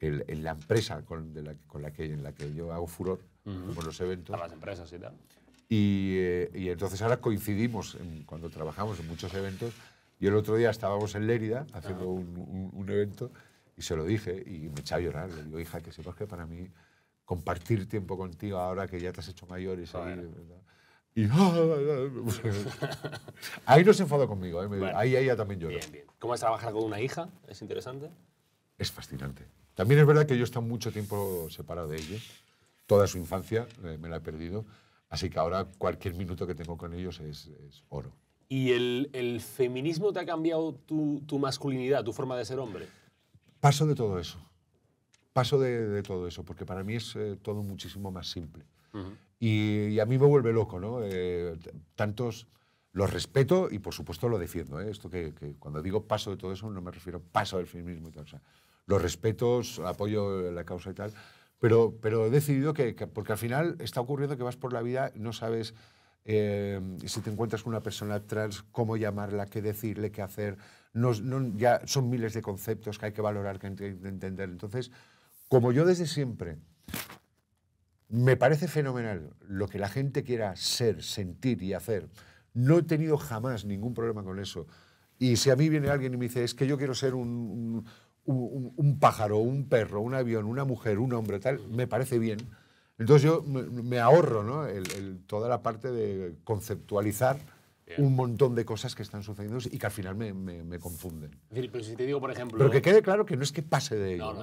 en la empresa con, la, que, en la que yo hago furor, con los eventos. A las empresas y tal. Y, eh, entonces ahora coincidimos cuando trabajamos en muchos eventos. Y el otro día estábamos en Lérida haciendo ah. un, evento y se lo dije y me echaba a llorar. Le digo, hija, que sepas que para mí compartir tiempo contigo ahora que ya te has hecho mayor y Y ah, ah, ahí no se enfadó conmigo, ¿eh? ahí ella también lloró. Bien, bien. ¿Cómo es trabajar con una hija? ¿Es interesante? Es fascinante. También es verdad que yo he estado mucho tiempo separado de ellos. Toda su infancia eh, me la he perdido. Así que ahora cualquier minuto que tengo con ellos es, oro. ¿Y el, feminismo te ha cambiado tu, masculinidad, tu forma de ser hombre? Paso de todo eso. Paso de, todo eso, porque para mí es eh, todo muchísimo más simple. y, a mí me vuelve loco, ¿no? Eh, tantos. Los respeto y, por supuesto, lo defiendo. ¿eh? Esto que, cuando digo paso de todo eso, no me refiero paso del feminismo y tal. O sea, los respetos, apoyo la causa y tal, pero, pero he decidido que, porque al final está ocurriendo que vas por la vida, no sabes eh, si te encuentras con una persona trans, cómo llamarla, qué decirle, qué hacer, no, ya son miles de conceptos que hay que valorar, que hay que entender. Entonces, como yo desde siempre me parece fenomenal lo que la gente quiera ser, sentir y hacer. No he tenido jamás ningún problema con eso. Y si a mí viene alguien y me dice, es que yo quiero ser un, un, pájaro, un perro, un avión, una mujer, un hombre, tal, me parece bien. Entonces yo me, ahorro ¿no? toda la parte de conceptualizar un montón de cosas que están sucediendo y que al final me, confunden. Decir, pero si te digo, por ejemplo... Pero que quede claro que no es que pase de ello,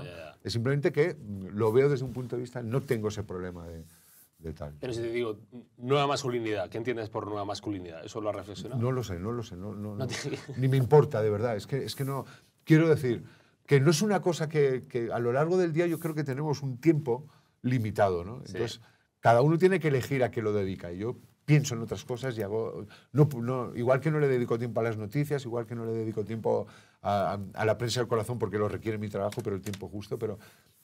es simplemente que lo veo desde un punto de vista, no tengo ese problema de... tal. Pero si te digo, nueva masculinidad, ¿qué entiendes por nueva masculinidad? ¿Eso lo has reflexionado? No lo sé, no lo sé, no, ni me importa, de verdad. Es que, es que no, quiero decir, que no es una cosa que, a lo largo del día yo creo que tenemos un tiempo limitado, ¿no? Entonces, cada uno tiene que elegir a qué lo dedica. Yo pienso en otras cosas y hago... No, no, igual que no le dedico tiempo a las noticias, igual que no le dedico tiempo a, la prensa del corazón porque lo requiere mi trabajo, pero el tiempo justo, pero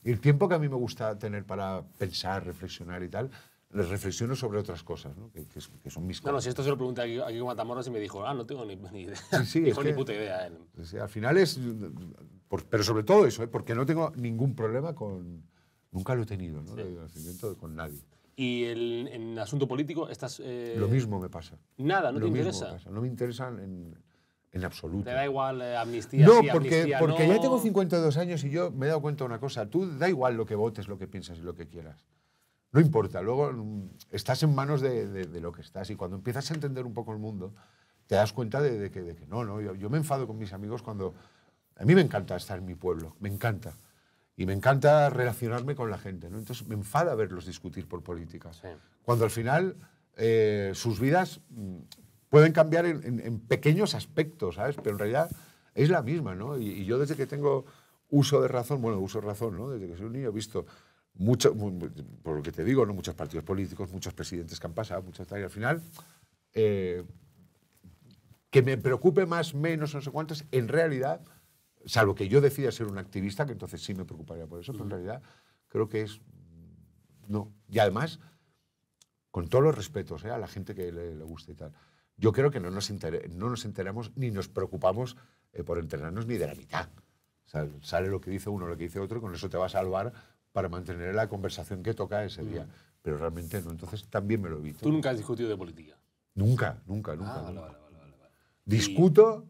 el tiempo que a mí me gusta tener para pensar, reflexionar y tal, les reflexiono sobre otras cosas, ¿no? que, son mis cosas. No, si esto se lo pregunté a con Matamoros y me dijo, ah, no tengo ni, ni idea. Sí, dijo, ni puta idea. Sí, al final es pero sobre todo eso, ¿eh? porque no tengo ningún problema con... Nunca lo he tenido, ¿no? De nacimiento con nadie. ¿Y el, en asunto político estás...? Eh, lo mismo me pasa. ¿Nada? ¿No te interesa? Me no me interesa en, absoluto. ¿Te da igual eh, amnistía No, porque, porque ya tengo 52 años y yo me he dado cuenta de una cosa. Tú da igual lo que votes, lo que piensas y lo que quieras. No importa, luego mm, estás en manos de, de, lo que estás y cuando empiezas a entender un poco el mundo, te das cuenta de, que, de que no, no, yo, yo me enfado con mis amigos cuando a mí me encanta estar en mi pueblo, me encanta. Y me encanta relacionarme con la gente. ¿no? Entonces me enfada verlos discutir por política. Cuando al final eh, sus vidas mm, pueden cambiar en, pequeños aspectos, ¿sabes? Pero en realidad es la misma, ¿no? Y, yo desde que tengo uso de razón, bueno, uso de razón, ¿no? Desde que soy un niño he visto mucho, por lo que te digo, ¿no? muchos partidos políticos, muchos presidentes que han pasado, muchas tal, y al final, eh, que me preocupe más, menos, no sé cuántos, en realidad Salvo que yo decida ser un activista, que entonces sí me preocuparía por eso, pero en realidad creo que es. Mm, no. Y además, con todos los respetos eh, a la gente que le, gusta y tal, yo creo que no nos, no nos enteramos ni nos preocupamos eh, por enterarnos ni de la mitad. sale lo que dice uno, lo que dice otro, con eso te va a salvar para mantener la conversación que toca ese día. Mm. Pero realmente no, entonces también me lo evito. ¿Tú nunca has discutido de política? Nunca, nunca, nunca. Ah, Discuto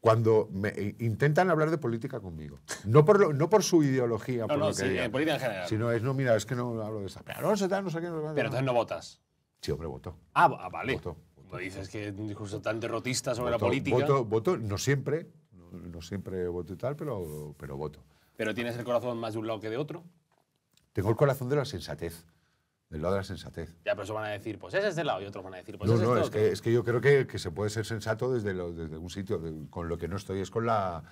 cuando eh, intentan hablar de política conmigo. No por, no por su ideología, no, no, sí, en política en general. Sino es, no, mira, es que no hablo de esa. Pero no sé, no sé qué. pero entonces no votas. Sí, hombre, voto. Ah, ah vale. Voto, no dices que es un discurso tan derrotista sobre la política. Voto, voto, no siempre, no, siempre voto y tal, pero, pero voto. ¿Pero tienes el corazón más de un lado que de otro? Tengo el corazón de la sensatez del lado de la sensatez. Ya, pero eso van a decir, pues ese es de lado y otros van a decir, pues no, no, es, que, es que yo creo que, que se puede ser sensato desde, desde un sitio. con lo que no estoy es con la,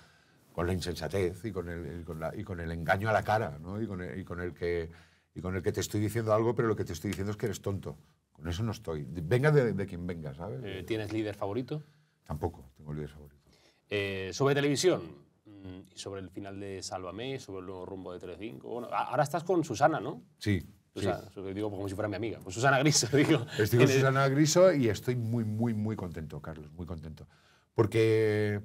con la insensatez y con el, y con, la, y con el engaño a la cara, ¿no? Y con, el, y con el que, y con el que te estoy diciendo algo, pero lo que te estoy diciendo es que eres tonto. Con eso no estoy. Venga de, quien venga, ¿sabes? Eh, ¿Tienes líder favorito? Tampoco tengo líder favorito. Eh, sobre televisión, mm, sobre el final de Sálvame, sobre el nuevo rumbo de Telecinco. Bueno, ahora estás con Susana, ¿no? Sí. O digo como si fuera mi amiga. Pues Susana Griso, digo. Estoy con Susana Griso y estoy muy, muy, muy contento, Carlos, muy contento. Porque,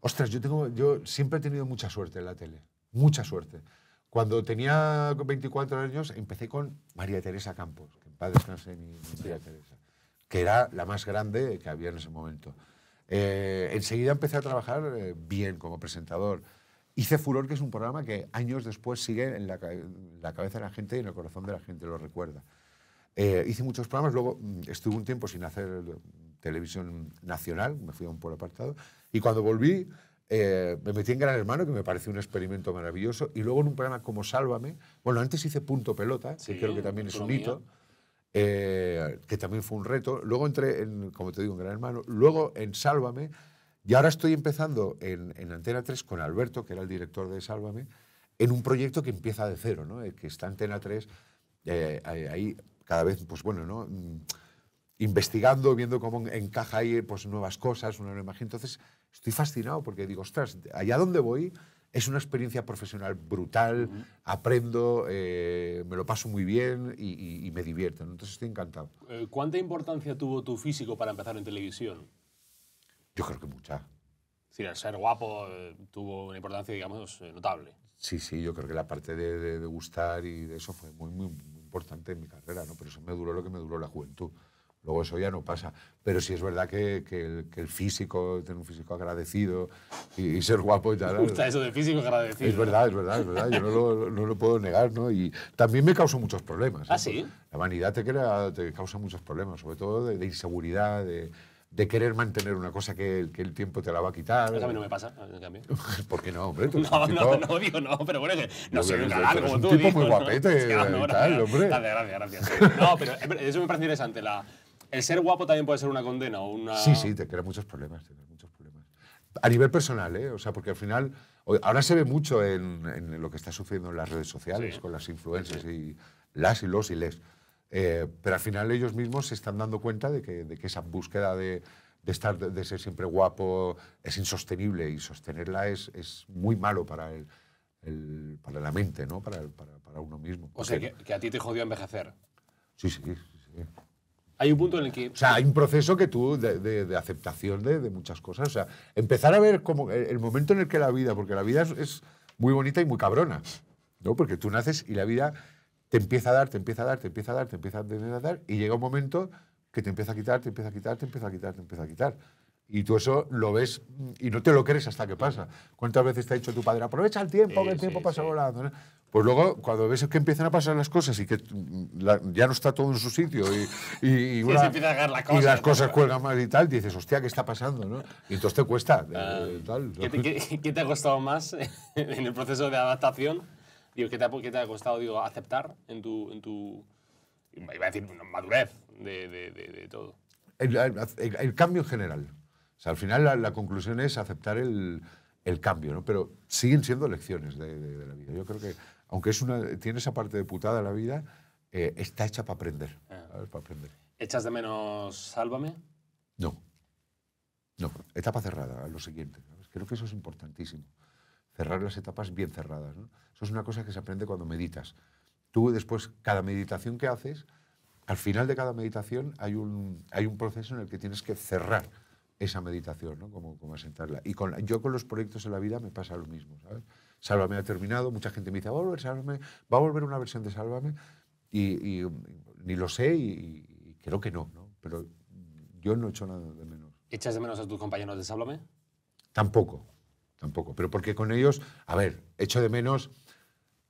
ostras, yo, tengo, yo siempre he tenido mucha suerte en la tele, mucha suerte. Cuando tenía 24 años empecé con María Teresa Campos, que en paz descanse mi, Teresa, que era la más grande que había en ese momento. Eh, enseguida empecé a trabajar eh, bien como presentador. Hice Furor, que es un programa que años después sigue en la, cabeza de la gente y en el corazón de la gente, lo recuerda. Eh, hice muchos programas, luego mm, estuve un tiempo sin hacer televisión nacional, me fui a un por apartado, y cuando volví eh, me metí en Gran Hermano, que me pareció un experimento maravilloso, y luego en un programa como Sálvame, bueno, antes hice Punto Pelota, sí, que creo que también es un hito, eh, que también fue un reto, luego entré, en, como te digo, en Gran Hermano, luego en Sálvame, y ahora estoy empezando en, Antena 3 con Alberto, que era el director de Sálvame, en un proyecto que empieza de cero, ¿no? Eh, que está Antena 3 eh, ahí cada vez, pues bueno, ¿no? Mm, investigando, viendo cómo encaja ahí pues, nuevas cosas, una nueva imagen. Entonces estoy fascinado porque digo, ostras, allá donde voy es una experiencia profesional brutal, aprendo, eh, me lo paso muy bien y, me divierto. Entonces estoy encantado. ¿Cuánta importancia tuvo tu físico para empezar en televisión? Yo creo que mucha. Es decir, el ser guapo eh, tuvo una importancia, digamos, eh, notable. Sí, sí, yo creo que la parte de, gustar y de eso fue muy, muy, importante en mi carrera, ¿no? Pero eso me duró lo que me duró la juventud. Luego eso ya no pasa. Pero sí es verdad que, el, físico, tener un físico agradecido y, ser guapo y tal. Me gusta eso de físico agradecido. Es verdad, es verdad, es verdad. Yo no lo, puedo negar, ¿no? Y también me causó muchos problemas. ¿eh? ¿Ah, sí? La vanidad te, crea, te causa muchos problemas, sobre todo de, de inseguridad, de, de querer mantener una cosa que, que el tiempo te la va a quitar. a mí no me pasa, cambio. ¿Por qué no, hombre? no, no, no, digo no, pero bueno, que no, no soy un tú. Un tipo muy guapete ah, no, no, y tal, hombre. Gracias, gracias, No, eh, pero eso me parece interesante. el ser guapo también puede ser una condena o una... Sí, sí, te crea muchos problemas, muchos problemas. A nivel personal, ¿eh? O sea, porque al final... Ahora se ve mucho en, lo que está sucediendo en las redes sociales, con las influencers y las y los y les. Eh, pero al final ellos mismos se están dando cuenta de que, esa búsqueda de, estar, de, ser siempre guapo es insostenible y sostenerla es, es muy malo para, el, para la mente, ¿no? para, para, uno mismo. O sea, que, a ti te jodió envejecer. Sí, sí, sí, Hay un punto en el que... O sea, hay un proceso que tú de, aceptación de, muchas cosas. O sea, empezar a ver como el, momento en el que la vida, porque la vida es, es muy bonita y muy cabrona, ¿no? Porque tú naces y la vida te empieza a dar, te empieza a dar, te empieza a dar, te empieza a dar, y llega un momento que te empieza a quitar, te empieza a quitar, te empieza a quitar, te empieza a quitar. Y tú eso lo ves y no te lo crees hasta que pasa. ¿Cuántas veces te ha dicho tu padre, aprovecha el tiempo, que el tiempo pasa volando? Pues luego, cuando ves que empiezan a pasar las cosas y que ya no está todo en su sitio y, y, y, la cosa, y las cosas cuelgan más y tal, dices, hostia, ¿qué está pasando? ¿no? Y entonces te cuesta. te, ¿Qué te ha costado más en el proceso de adaptación? Digo, ¿qué te ha, costado digo, aceptar en tu, en tu, iba a decir, madurez de, de, todo? El, cambio en general. O sea, al final la, conclusión es aceptar el, el, cambio, ¿no? Pero siguen siendo lecciones de, la vida. Yo creo que, aunque es una, tiene esa parte de putada la vida, eh, está hecha para aprender. Ah. Para aprender. ¿Echas de menos Sálvame? No. No, etapa cerrada, lo siguiente. Creo que eso es importantísimo cerrar las etapas bien cerradas. ¿no? Eso es una cosa que se aprende cuando meditas. Tú después, cada meditación que haces, al final de cada meditación hay un, hay un proceso en el que tienes que cerrar esa meditación, ¿no? como, como asentarla. Y con, yo con los proyectos en la vida me pasa lo mismo. ¿sabes? Sálvame ha terminado, mucha gente me dice, va a volver Sálvame, va a volver una versión de Sálvame, y, mm, ni lo sé y, creo que no, no, pero yo no he nada de menos. ¿Echas de menos a tus compañeros de Sálvame? Tampoco tampoco. Pero porque con ellos, a ver, echo de menos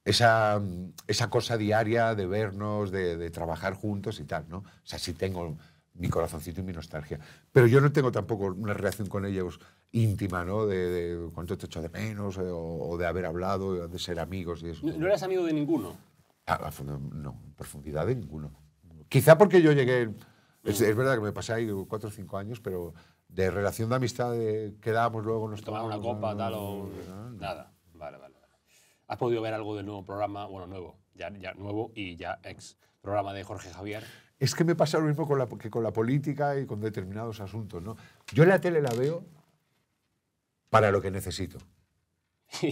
esa, esa cosa diaria de vernos, de, trabajar juntos y tal, ¿no? O sea, sí tengo mi corazoncito y mi nostalgia. Pero yo no tengo tampoco una relación con ellos íntima, ¿no? De, cuánto te echo de menos, eh, o, de haber hablado, de ser amigos y eso. ¿No, eras amigo de ninguno? Ah, no, en profundidad de ninguno. Quizá porque yo llegué... Es, es verdad que me pasé ahí cuatro o cinco años, pero de relación de amistad, de quedábamos luego, nos tomamos una copa, tal o... Nada, vale, vale, ¿Has podido ver algo del nuevo programa, bueno, nuevo, ya, ya nuevo y ya ex programa de Jorge Javier? Es que me pasa lo mismo con la, que con la política y con determinados asuntos, ¿no? Yo la tele la veo para lo que necesito.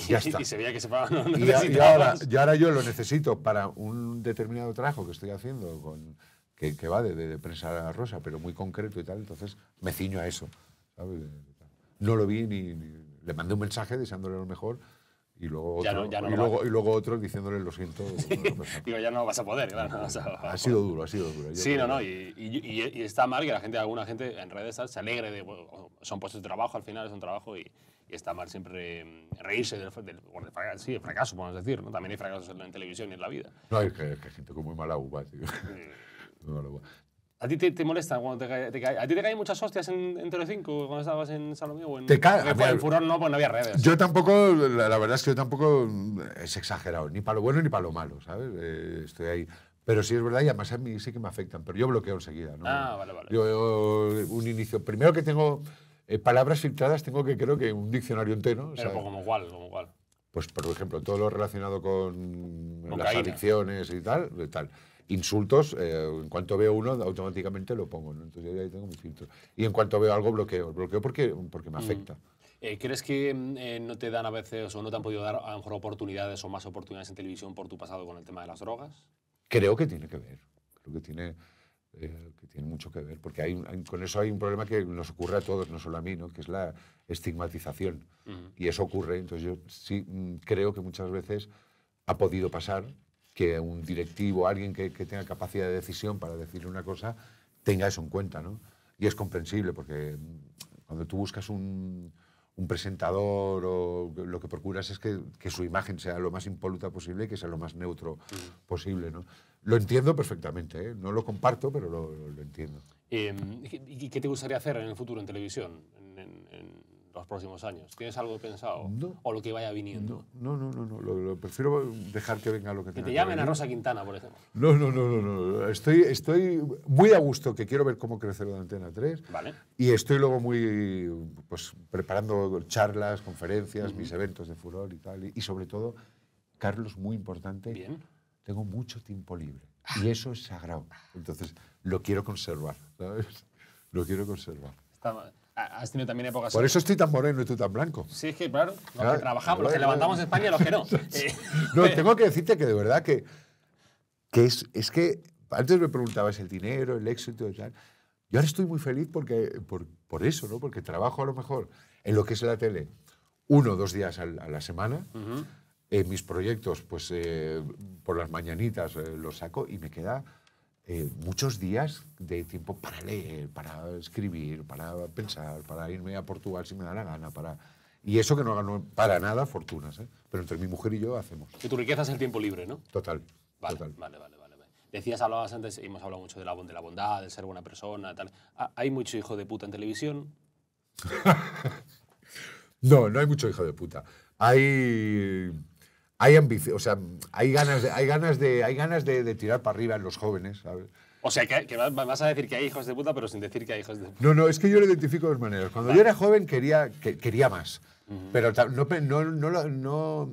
ya está. y se veía que se ahora, y ahora yo lo necesito para un determinado trabajo que estoy haciendo con que, va de, de, prensa rosa, pero muy concreto y tal, entonces me ciño a eso. ¿sabes? No lo vi ni, Le mandé un mensaje deseándole lo mejor y luego otro, y, luego, y luego otro diciéndole lo siento. Digo, ya no vas a poder. Claro, Ha sido duro, ha sido duro. Sí, no, no, y, está mal que la gente, alguna gente en redes se alegre de, son puestos de trabajo, al final es un trabajo y, está mal siempre mm, reírse del, del, sí, el fracaso, podemos decir, ¿no? También hay fracasos en, televisión y en la vida. No, es que, es que gente con muy mala uva, tío. Eh, ¿A ti te, molesta cuando te, ¿A ti te caen muchas hostias en, en 5 cuando estabas en Salomé? O te cae, en, el Furor no, pues no había redes. Yo tampoco, la, verdad es que yo tampoco mm, es exagerado, ni para lo bueno ni para lo malo, ¿sabes? Eh, estoy ahí. Pero sí es verdad, y además a mí sí que me afectan, pero yo bloqueo enseguida, ¿no? Ah, vale, vale. Yo, un inicio. Primero que tengo eh, palabras filtradas, tengo que creo que un diccionario entero. Pero como igual como igual Pues por ejemplo, todo lo relacionado con, las adicciones y tal, y tal insultos, eh, en cuanto veo uno, automáticamente lo pongo. tengo filtro. Y en cuanto veo algo, bloqueo. Bloqueo porque, porque me mm. afecta. Eh, ¿Crees que mm, eh, no te dan a veces o no te han podido dar a lo mejor oportunidades o más oportunidades en televisión por tu pasado con el tema de las drogas? Creo que tiene que ver. Creo que tiene, que tiene mucho que ver. Porque hay, con eso hay un problema que nos ocurre a todos, no solo a mí, ¿no? que es la estigmatización. Y eso ocurre. Entonces yo sí mm, creo que muchas veces ha podido pasar que un directivo, alguien que, tenga capacidad de decisión para decirle una cosa, tenga eso en cuenta, ¿no? Y es comprensible, porque cuando tú buscas un, presentador o lo que procuras es que, su imagen sea lo más impoluta posible y que sea lo más neutro posible, ¿no? Lo entiendo perfectamente, ¿eh? no lo comparto, pero lo, entiendo. Em, ¿Y qué te gustaría hacer en el futuro en televisión? ¿En, los próximos años? ¿Tienes algo pensado? ¿O lo que vaya viniendo? No, no, no, no. Lo, prefiero dejar que venga lo que tenga. Que te llamen a Rosa Quintana, por ejemplo. No, no, no, no. no. Estoy, estoy muy a gusto, que quiero ver cómo crecer la Antena 3. Vale. Y estoy luego muy pues, preparando charlas, conferencias, mis eventos de furor y tal. Y, y sobre todo, Carlos, muy importante. Bien. Tengo mucho tiempo libre. Y eso es sagrado. Entonces, lo quiero conservar, ¿sabes? Lo quiero conservar. Está mal has tenido también épocas. Por eso estoy tan moreno y tú tan blanco. Sí, es que claro, los que trabajamos, los que levantamos España y los que no. Eh. no, tengo que decirte que de verdad que, que es, es que antes me preguntabas el dinero, el éxito, y tal. Yo ahora estoy muy feliz porque, por, por, eso, ¿no? Porque trabajo a lo mejor en lo que es la tele uno o dos días a, la semana. Eh, mis proyectos, pues eh, por las mañanitas los saco y me queda eh, muchos días de tiempo para leer, para escribir, para pensar, para irme a Portugal si me da la gana, para... Y eso que no ganó para nada fortunas, ¿eh? pero entre mi mujer y yo hacemos. Que tu riqueza es el tiempo libre, ¿no? Total. Vale, vale, vale, vale, Decías, hablabas antes, hemos hablado mucho de la, de la bondad, de ser buena persona, tal. Ah, ¿Hay mucho hijo de puta en televisión? no, no hay mucho hijo de puta. Hay hay ambición, o sea, hay ganas, de, hay ganas, de, hay ganas de, tirar para arriba en los jóvenes, ¿sabes? O sea, que, vas a decir que hay hijos de puta, pero sin decir que hay hijos de puta. No, no, es que yo lo identifico de dos maneras. Cuando yo era joven quería, que, quería más, pero no, no, no, no,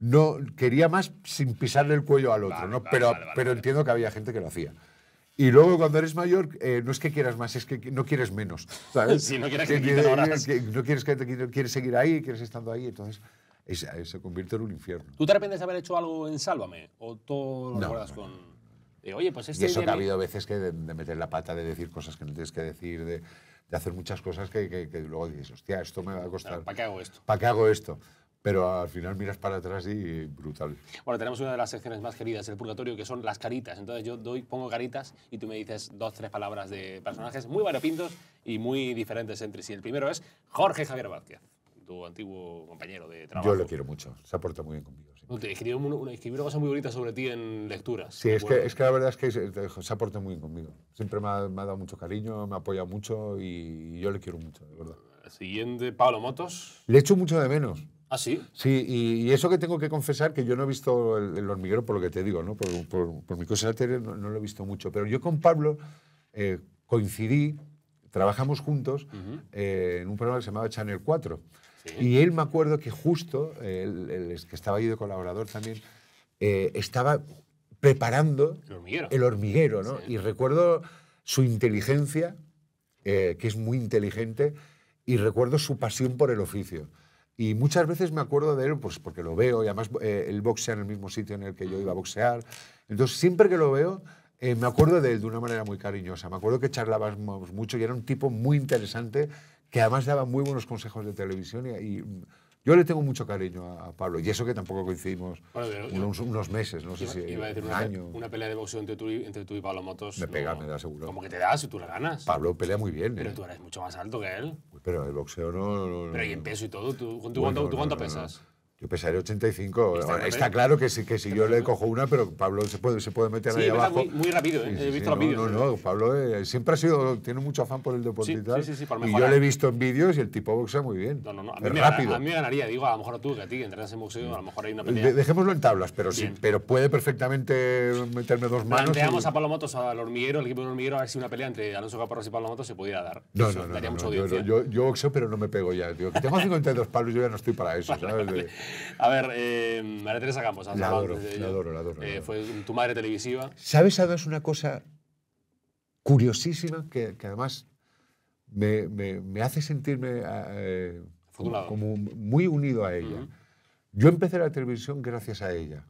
no, quería más sin pisarle el cuello al otro, ¿no? pero pero entiendo que había gente que lo hacía. Y luego cuando eres mayor, eh, no es que quieras más, es que no quieres menos. ¿sabes? si no quieres que, te quiten no quieres, que quieres seguir ahí, quieres estando ahí, entonces se convierte en un infierno. ¿Tú te arrepientes de haber hecho algo en Sálvame? ¿O todo lo recuerdas con.? Oye, pues este y eso que ha habido a veces que de, meter la pata, de decir cosas que no tienes que decir, de, hacer muchas cosas que, luego dices, hostia, esto me va a costar. ¿Para qué hago esto? ¿Para qué hago esto? Pero al final miras para atrás y brutal. Bueno, tenemos una de las secciones más queridas, el purgatorio, que son las caritas. Entonces yo doy, pongo caritas y tú me dices dos, tres palabras de personajes muy variopintos y muy diferentes entre sí. El primero es Jorge Javier Vázquez antiguo compañero de trabajo. Yo lo quiero mucho, se ha portado muy bien conmigo. Escribió una, cosa muy bonita sobre ti en lecturas. Sí, es que, es que, la verdad es que se, ha portado muy bien conmigo. Siempre me ha, me ha, dado mucho cariño, me ha apoyado mucho y yo le quiero mucho, de verdad. siguiente, Pablo Motos. Le echo mucho de menos. ¿Ah, sí? Sí, y, eso que tengo que confesar, que yo no he visto el, hormiguero, por lo que te digo, ¿no? por, por, mi cosa anterior no, no, lo he visto mucho, pero yo con Pablo eh, coincidí, trabajamos juntos eh, en un programa que se llamaba Channel 4. Y él me acuerdo que justo, el, que estaba ahí de colaborador también, eh, estaba preparando el hormiguero, ¿no? Y recuerdo su inteligencia, eh, que es muy inteligente, y recuerdo su pasión por el oficio. Y muchas veces me acuerdo de él, pues porque lo veo, y además el eh, él boxea en el mismo sitio en el que yo iba a boxear. Entonces, siempre que lo veo, me acuerdo de él de una manera muy cariñosa. Me acuerdo que charlábamos mucho y era un tipo muy interesante que además daba muy buenos consejos de televisión y, yo le tengo mucho cariño a, Pablo, y eso que tampoco coincidimos unos, meses, no sé si iba a decir un año. Una pelea de boxeo entre tú y, entre tú y Pablo Motos. Me pega, me da seguro. Como que te das y tú la ganas. Pablo pelea muy bien. Pero ¿eh? tú eres mucho más alto que él. Pero el boxeo no. pero y en peso y todo, ¿tú, cuánto, pesas? Yo pesaré 85. Está, ¿eh? claro que si, yo le cojo una, pero Pablo se puede, se puede meter sí, ahí abajo. Muy, rápido, ¿eh? he visto los no, vídeos. No, ¿eh? no, Pablo siempre ha sido, tiene mucho afán por el deporte y tal. y yo le he visto en vídeos y el tipo boxea muy bien. No, no, no. A mí, me, A, mí me ganaría, digo, a lo mejor tú, que a ti, que entrenas en boxeo, a lo mejor hay una pelea. dejémoslo en tablas, pero sí, pero puede perfectamente meterme dos manos. Planteamos a Pablo Motos, al hormiguero, al equipo de hormiguero, a ver si una pelea entre Alonso Caparros y Pablo Motos se pudiera dar. No, eso, no, no, daría Yo, yo, boxeo, pero no me pego ya, Digo, Que tengo 52 palos, yo ya no estoy para eso, ¿sabes? A ver, em, María Teresa Campos. La eh, adoro, la adoro, eh, adoro. fue tu madre televisiva. ¿Sabes Es una cosa curiosísima que, además me, hace sentirme ah, eh, como, muy unido a ella? Yo empecé la televisión gracias a ella.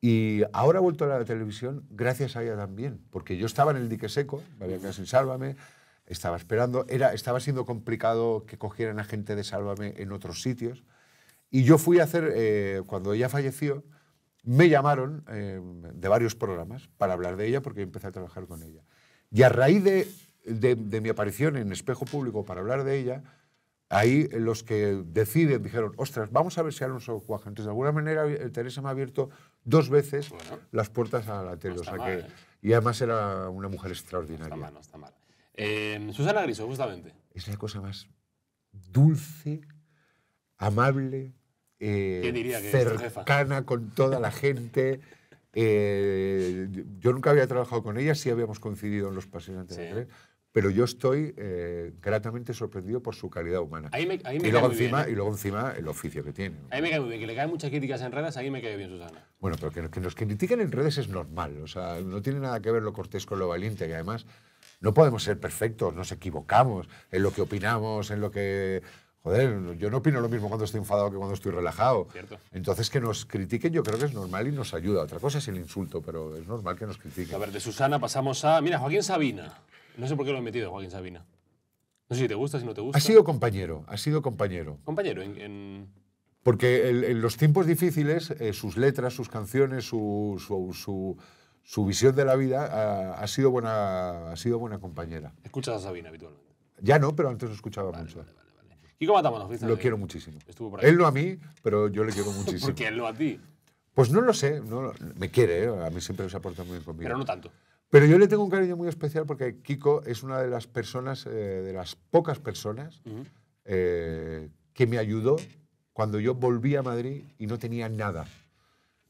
Y ahora he vuelto a la televisión gracias a ella también, porque yo estaba en el dique seco, María Casi Sálvame, estaba esperando, era, estaba siendo complicado que cogieran a gente de Sálvame en otros sitios. Y yo fui a hacer, eh, cuando ella falleció, me llamaron eh, de varios programas para hablar de ella porque empecé a trabajar con ella. Y a raíz de, de, mi aparición en Espejo Público para hablar de ella, ahí los que deciden dijeron, ostras, vamos a ver si ahora solo cuaja. Entonces, de alguna manera, eh, Teresa me ha abierto dos veces las puertas a la tele. que, Y además era una mujer extraordinaria. está mal, no está mal. Susana Griso, justamente. Es la cosa más dulce, amable, eh, cercana con toda la gente. Eh, yo nunca había trabajado con ella, sí habíamos coincidido en los paseos anteriores, pero yo estoy eh, gratamente sorprendido por su calidad humana. y, luego encima, y luego encima el oficio que tiene. A mí me cae muy bien, que le caen muchas críticas en redes, ahí me cae bien Susana. Bueno, pero que, que nos critiquen en redes es normal, o sea, no tiene nada que ver lo cortés con lo valiente, que además no podemos ser perfectos, nos equivocamos en lo que opinamos, en lo que Joder, yo no opino lo mismo cuando estoy enfadado que cuando estoy relajado. Entonces, que nos critiquen yo creo que es normal y nos ayuda. Otra cosa es el insulto, pero es normal que nos critiquen. A ver, de Susana pasamos a... Mira, Joaquín Sabina. No sé por qué lo he metido, Joaquín Sabina. No sé si te gusta, si no te gusta. Ha sido compañero, ha sido compañero. Compañero, en... Porque en los tiempos difíciles, eh, sus letras, sus canciones, su, visión de la vida ha, sido buena, ha sido buena compañera. ¿Escuchas a Sabina habitualmente? Ya no, pero antes lo escuchaba mucho. Kiko Matamoros, Lo quiero muchísimo. Él no a mí, pero yo le quiero muchísimo. ¿Por qué él no a ti? Pues no lo sé, no, me quiere, ¿eh? a mí siempre se ha portado muy bien conmigo. Pero no tanto. Pero yo le tengo un cariño muy especial porque Kiko es una de las personas, eh, de las pocas personas eh, que me ayudó cuando yo volví a Madrid y no tenía nada.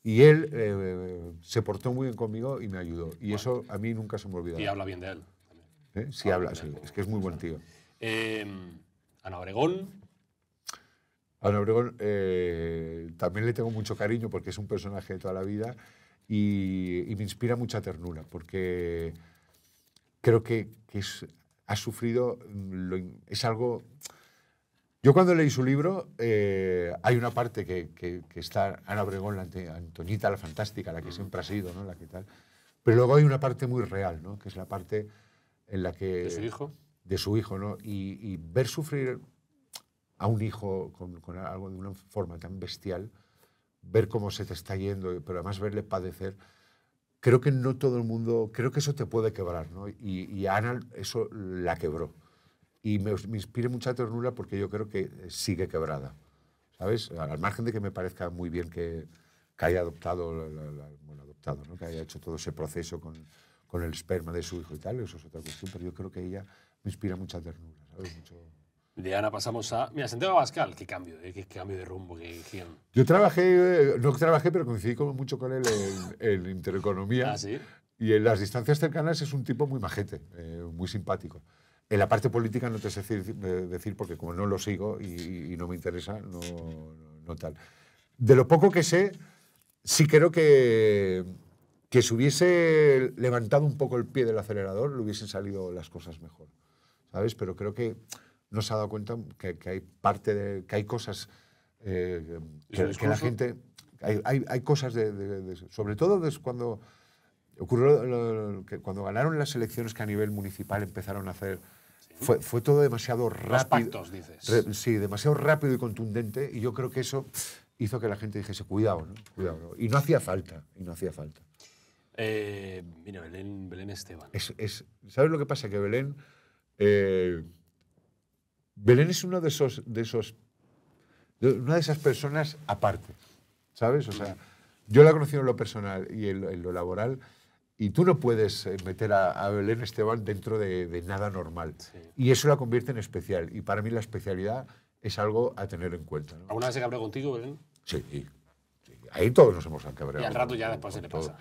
Y él se portó muy bien conmigo y me ayudó. Y eso a mí nunca se me olvidó. Y habla bien de él. Sí, habla, sí. Es que es muy buen tío. Em, Ana Obregón. Ana Obregón eh, también le tengo mucho cariño porque es un personaje de toda la vida y, me inspira mucha ternura porque creo que, ha sufrido, mm, es algo... Yo cuando leí su libro, eh, hay una parte que, está Ana Obregón, la Antoñita, la fantástica, la que siempre ha sido, ¿no? la que tal. Pero luego hay una parte muy real, ¿no? que es la parte en la que... ¿De su hijo? de su hijo, ¿no? Y, ver sufrir a un hijo con, algo de una forma tan bestial, ver cómo se te está yendo, pero además verle padecer, creo que no todo el mundo, creo que eso te puede quebrar, ¿no? Y, Ana eso la quebró. Y me, me inspira mucha ternura porque yo creo que sigue quebrada, ¿sabes? Al margen de que me parezca muy bien que, haya adoptado, bueno, adoptado, ¿no? Que haya hecho todo ese proceso con, con el esperma de su hijo y tal, eso es otra cuestión, pero yo creo que ella me inspira mucha ternura, De Ana pasamos a. Mira, Santiago Vázquez, qué cambio, eh, qué cambio de rumbo, qué, Yo trabajé, eh, no trabajé, pero coincidí mucho con él en, Intereconomía. ¿Ah, sí? Y en las distancias cercanas es un tipo muy majete, eh, muy simpático. En la parte política no te sé decir, decir porque como no lo sigo y, no me interesa, no, no, tal. De lo poco que sé, sí creo que, que si hubiese levantado un poco el pie del acelerador, le hubiesen salido las cosas mejor. ¿sabes? Pero creo que no se ha dado cuenta que, hay parte de, que hay cosas eh, que, la gente, hay, cosas de, sobre todo cuando ocurrió que cuando ganaron las elecciones que a nivel municipal empezaron a hacer fue, todo demasiado rápido. dices. sí, demasiado rápido y contundente. Y yo creo que eso hizo que la gente dijese, cuidado, ¿no? Cuidado, Y no hacía falta, y no hacía falta. Eh, mira, Belén, Esteban. ¿Sabes lo que pasa? Que Belén eh, Belén es uno de esos, de esos, una de esas personas aparte, ¿sabes? O sea, yo la he conocido en lo personal y en, lo laboral, y tú no puedes eh, meter a, Belén Esteban dentro de, nada normal. Y eso la convierte en especial. Y para mí la especialidad es algo a tener en cuenta. ¿Alguna vez se cabreó contigo, Belén? Sí, Ahí todos nos hemos cabreado. Y al rato ya después se le pasa.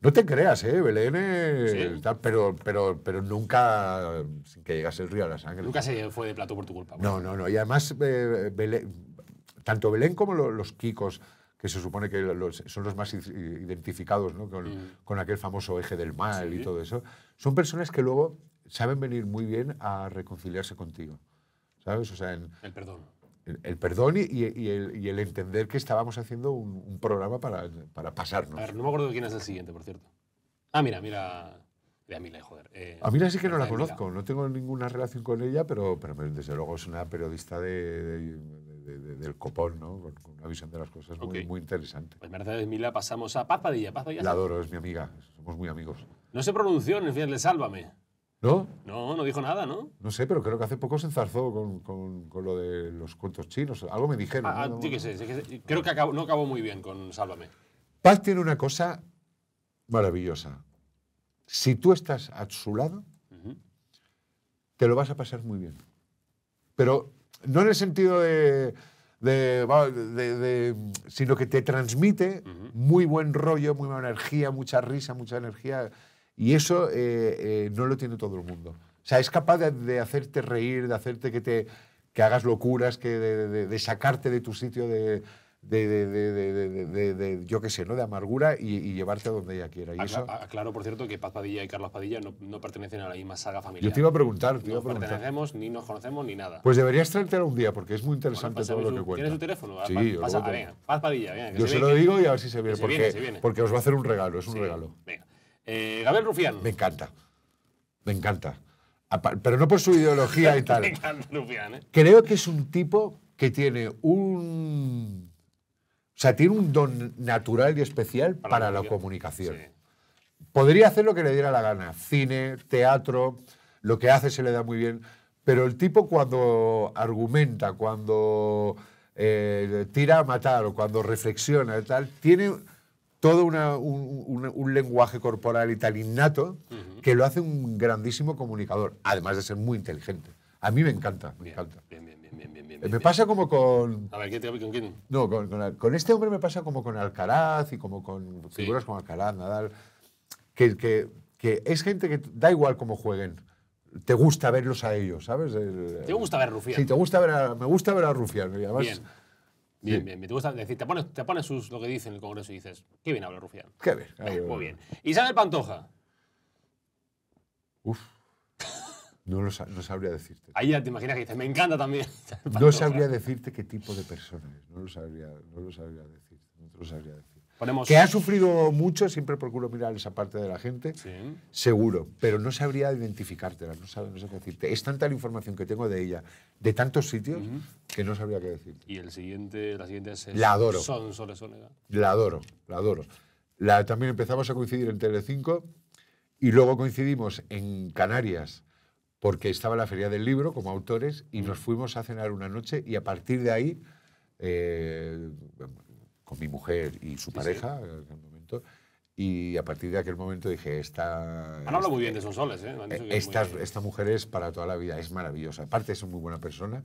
No te creas, ¿eh? Belén, pero, pero, pero nunca sin que llegase el río a la sangre. Nunca se fue de plato por tu culpa. No, pues. no, no. Y además, eh, tanto Belén como los Kikos, que se supone que son los más identificados mm. con, aquel famoso eje del mal y todo eso, son personas que luego saben venir muy bien a reconciliarse contigo. ¿Sabes? O sea, el perdón el perdón y, el, entender que estábamos haciendo un, programa para, para pasarnos. no me acuerdo quién es el siguiente, por cierto. Ah, mira, mira. De Amila, joder. Eh. Amila sí que no la conozco, no tengo ninguna relación con ella, pero, pero desde luego es una periodista de, del copón, ¿no? Con, una visión de las cosas muy, muy interesante. Pues Mercedes Mila pasamos a Paz Padilla. Paz Padilla. La adoro, es mi amiga, somos muy amigos. No se pronunció en fin, final Sálvame. ¿No? No, no dijo nada, ¿no? No sé, pero creo que hace poco se enzarzó con, con, con lo de los cuentos chinos. Algo me dijeron. Ah, ah sí que sé, Creo que no acabó muy bien con Sálvame. Paz tiene una cosa maravillosa. Si tú estás a su lado, te lo vas a pasar muy bien. Pero no en el sentido de... De, sino que te transmite muy buen rollo, muy buena energía, mucha risa, mucha energía. Y eso no lo tiene todo el mundo. O sea, es capaz de, hacerte reír, de hacerte que, te, que hagas locuras, que de, sacarte de tu sitio de, de, de, de, de, yo qué sé, ¿no? de amargura y, llevarte a donde ella quiera. Y por cierto, que Paz Padilla y Carlos Padilla no, no, pertenecen a la misma saga familiar. Yo te iba a preguntar. Te no iba a preguntar. pertenecemos, ni nos conocemos, ni nada. Pues deberías traerte un día, porque es muy interesante todo lo que cuenta. ¿Tienes tu teléfono? Sí, yo lo Paz Padilla, venga, Yo se, lo digo y a ver si se viene, porque, porque os va a hacer un regalo, es un regalo. Venga. Eh, Gabriel Rufián. Me encanta. Me encanta. Pero no por su ideología y tal. Me encanta Rufián, ¿eh? Creo que es un tipo que tiene un. O sea, tiene un don natural y especial para, la, comunicación. Podría hacer lo que le diera la gana. Cine, teatro, lo que hace se le da muy bien. Pero el tipo cuando argumenta, cuando eh, tira a matar o cuando reflexiona y tal, tiene todo una, un, lenguaje corporal y tal innato que lo hace un grandísimo comunicador, además de ser muy inteligente. A mí me encanta, me encanta. Me pasa como con... A ver, ¿qué te con quién? No, con, con, este hombre me pasa como con Alcaraz y como con figuras como Alcaraz, Nadal, que, que, que, es gente que da igual cómo jueguen. Te gusta verlos a ellos, ¿sabes? te gusta ver a Rufián. Sí, te gusta ver a, me gusta ver a Rufián. además, Bien, bien, me gusta decir, te pones, te sus, lo que dice en el Congreso y dices, qué bien habla Rufián. Qué bien. muy bien. Isabel Pantoja. Uf. No, lo sabría decirte. Ahí ya te imaginas que dices, me encanta también. No sabría decirte qué tipo de persona es. No lo sabría, no lo sabría decirte. No lo sabría que ha sufrido mucho, siempre procuro mirar esa parte de la gente, seguro, pero no sabría identificártela, no sabría no sé qué decirte. Es tanta la información que tengo de ella, de tantos sitios, que no sabría qué decir. Y el siguiente, la siguiente es... La adoro. La adoro, la adoro. también empezamos a coincidir en Telecinco y luego coincidimos en Canarias porque estaba la Feria del Libro como autores y nos fuimos a cenar una noche y a partir de ahí... Eh, con mi mujer y su pareja en aquel momento. Y a partir de aquel momento dije, esta... muy este bien de esos ¿eh? Esta, mujer es para toda la vida, es maravillosa. Aparte es una muy buena persona,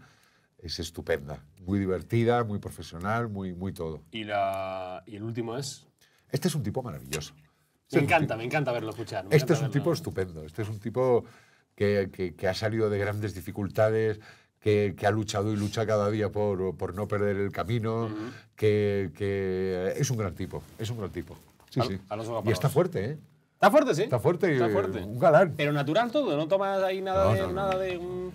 es estupenda, muy divertida, muy profesional, muy, muy todo. ¿Y, la... ¿Y el último es? Este es un tipo maravilloso. me encanta, me encanta verlo escuchar. este es un tipo estupendo, este es un tipo que, que, que ha salido de grandes dificultades, que, ha luchado y lucha cada día por, por no perder el camino, que, que, es un gran tipo, es un gran tipo. Sí, sí. y está fuerte, ¿eh? Está fuerte, sí. Está fuerte, está fuerte. un galán. Pero natural todo, no tomas ahí nada de... nada de un...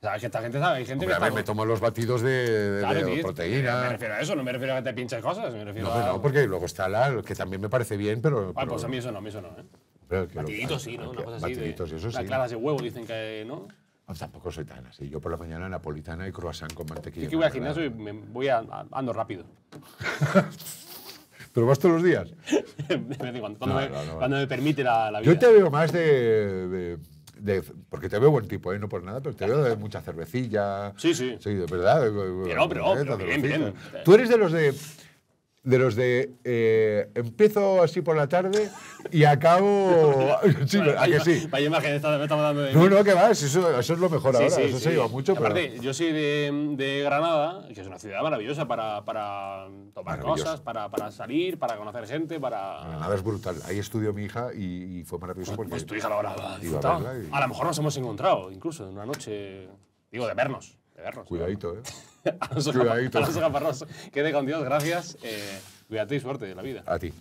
Sabes que esta gente sabe, hay gente que. A ver, me tomo los batidos de, de, claro, proteína. Me refiero a eso, no me refiero a que te pinches cosas. no, porque luego está la, que también me parece bien, pero. Ah, pues a mí eso no, a mí eso no, ¿eh? Batiditos sí, ¿no? Una cosa así. eso sí. Las claras de huevo dicen que no. Ah, tampoco soy tan así. Yo por la mañana napolitana y croissant con mantequilla. Es que voy al gimnasio y me voy ando rápido. ¿Pero vas todos los días? cuando, me, permite la, vida. Yo te veo más de, Porque te veo buen tipo, ¿eh? no por nada, pero te veo de mucha cervecilla. Sí, sí. Sí, de verdad. Pero, pero, ¿Eh? pero bien, bien. Tú eres de los de de los de eh, empiezo así por la tarde y acabo sí, a que sí vaya imagen está, me está dando no no que va eso, eso es lo mejor ahora eso se lleva mucho aparte pero... yo soy de, Granada que es una ciudad maravillosa para, para tomar cosas para, para, salir para conocer gente para Granada es brutal ahí estudió mi hija y, fue maravilloso pues, porque pues tu hija la habrá a, a lo mejor nos hemos encontrado incluso en una noche digo de vernos Cuidadito, ¿eh? Cuidadito. A los agaparros. Quede con Dios, gracias. Eh, cuídate y suerte de la vida. A ti.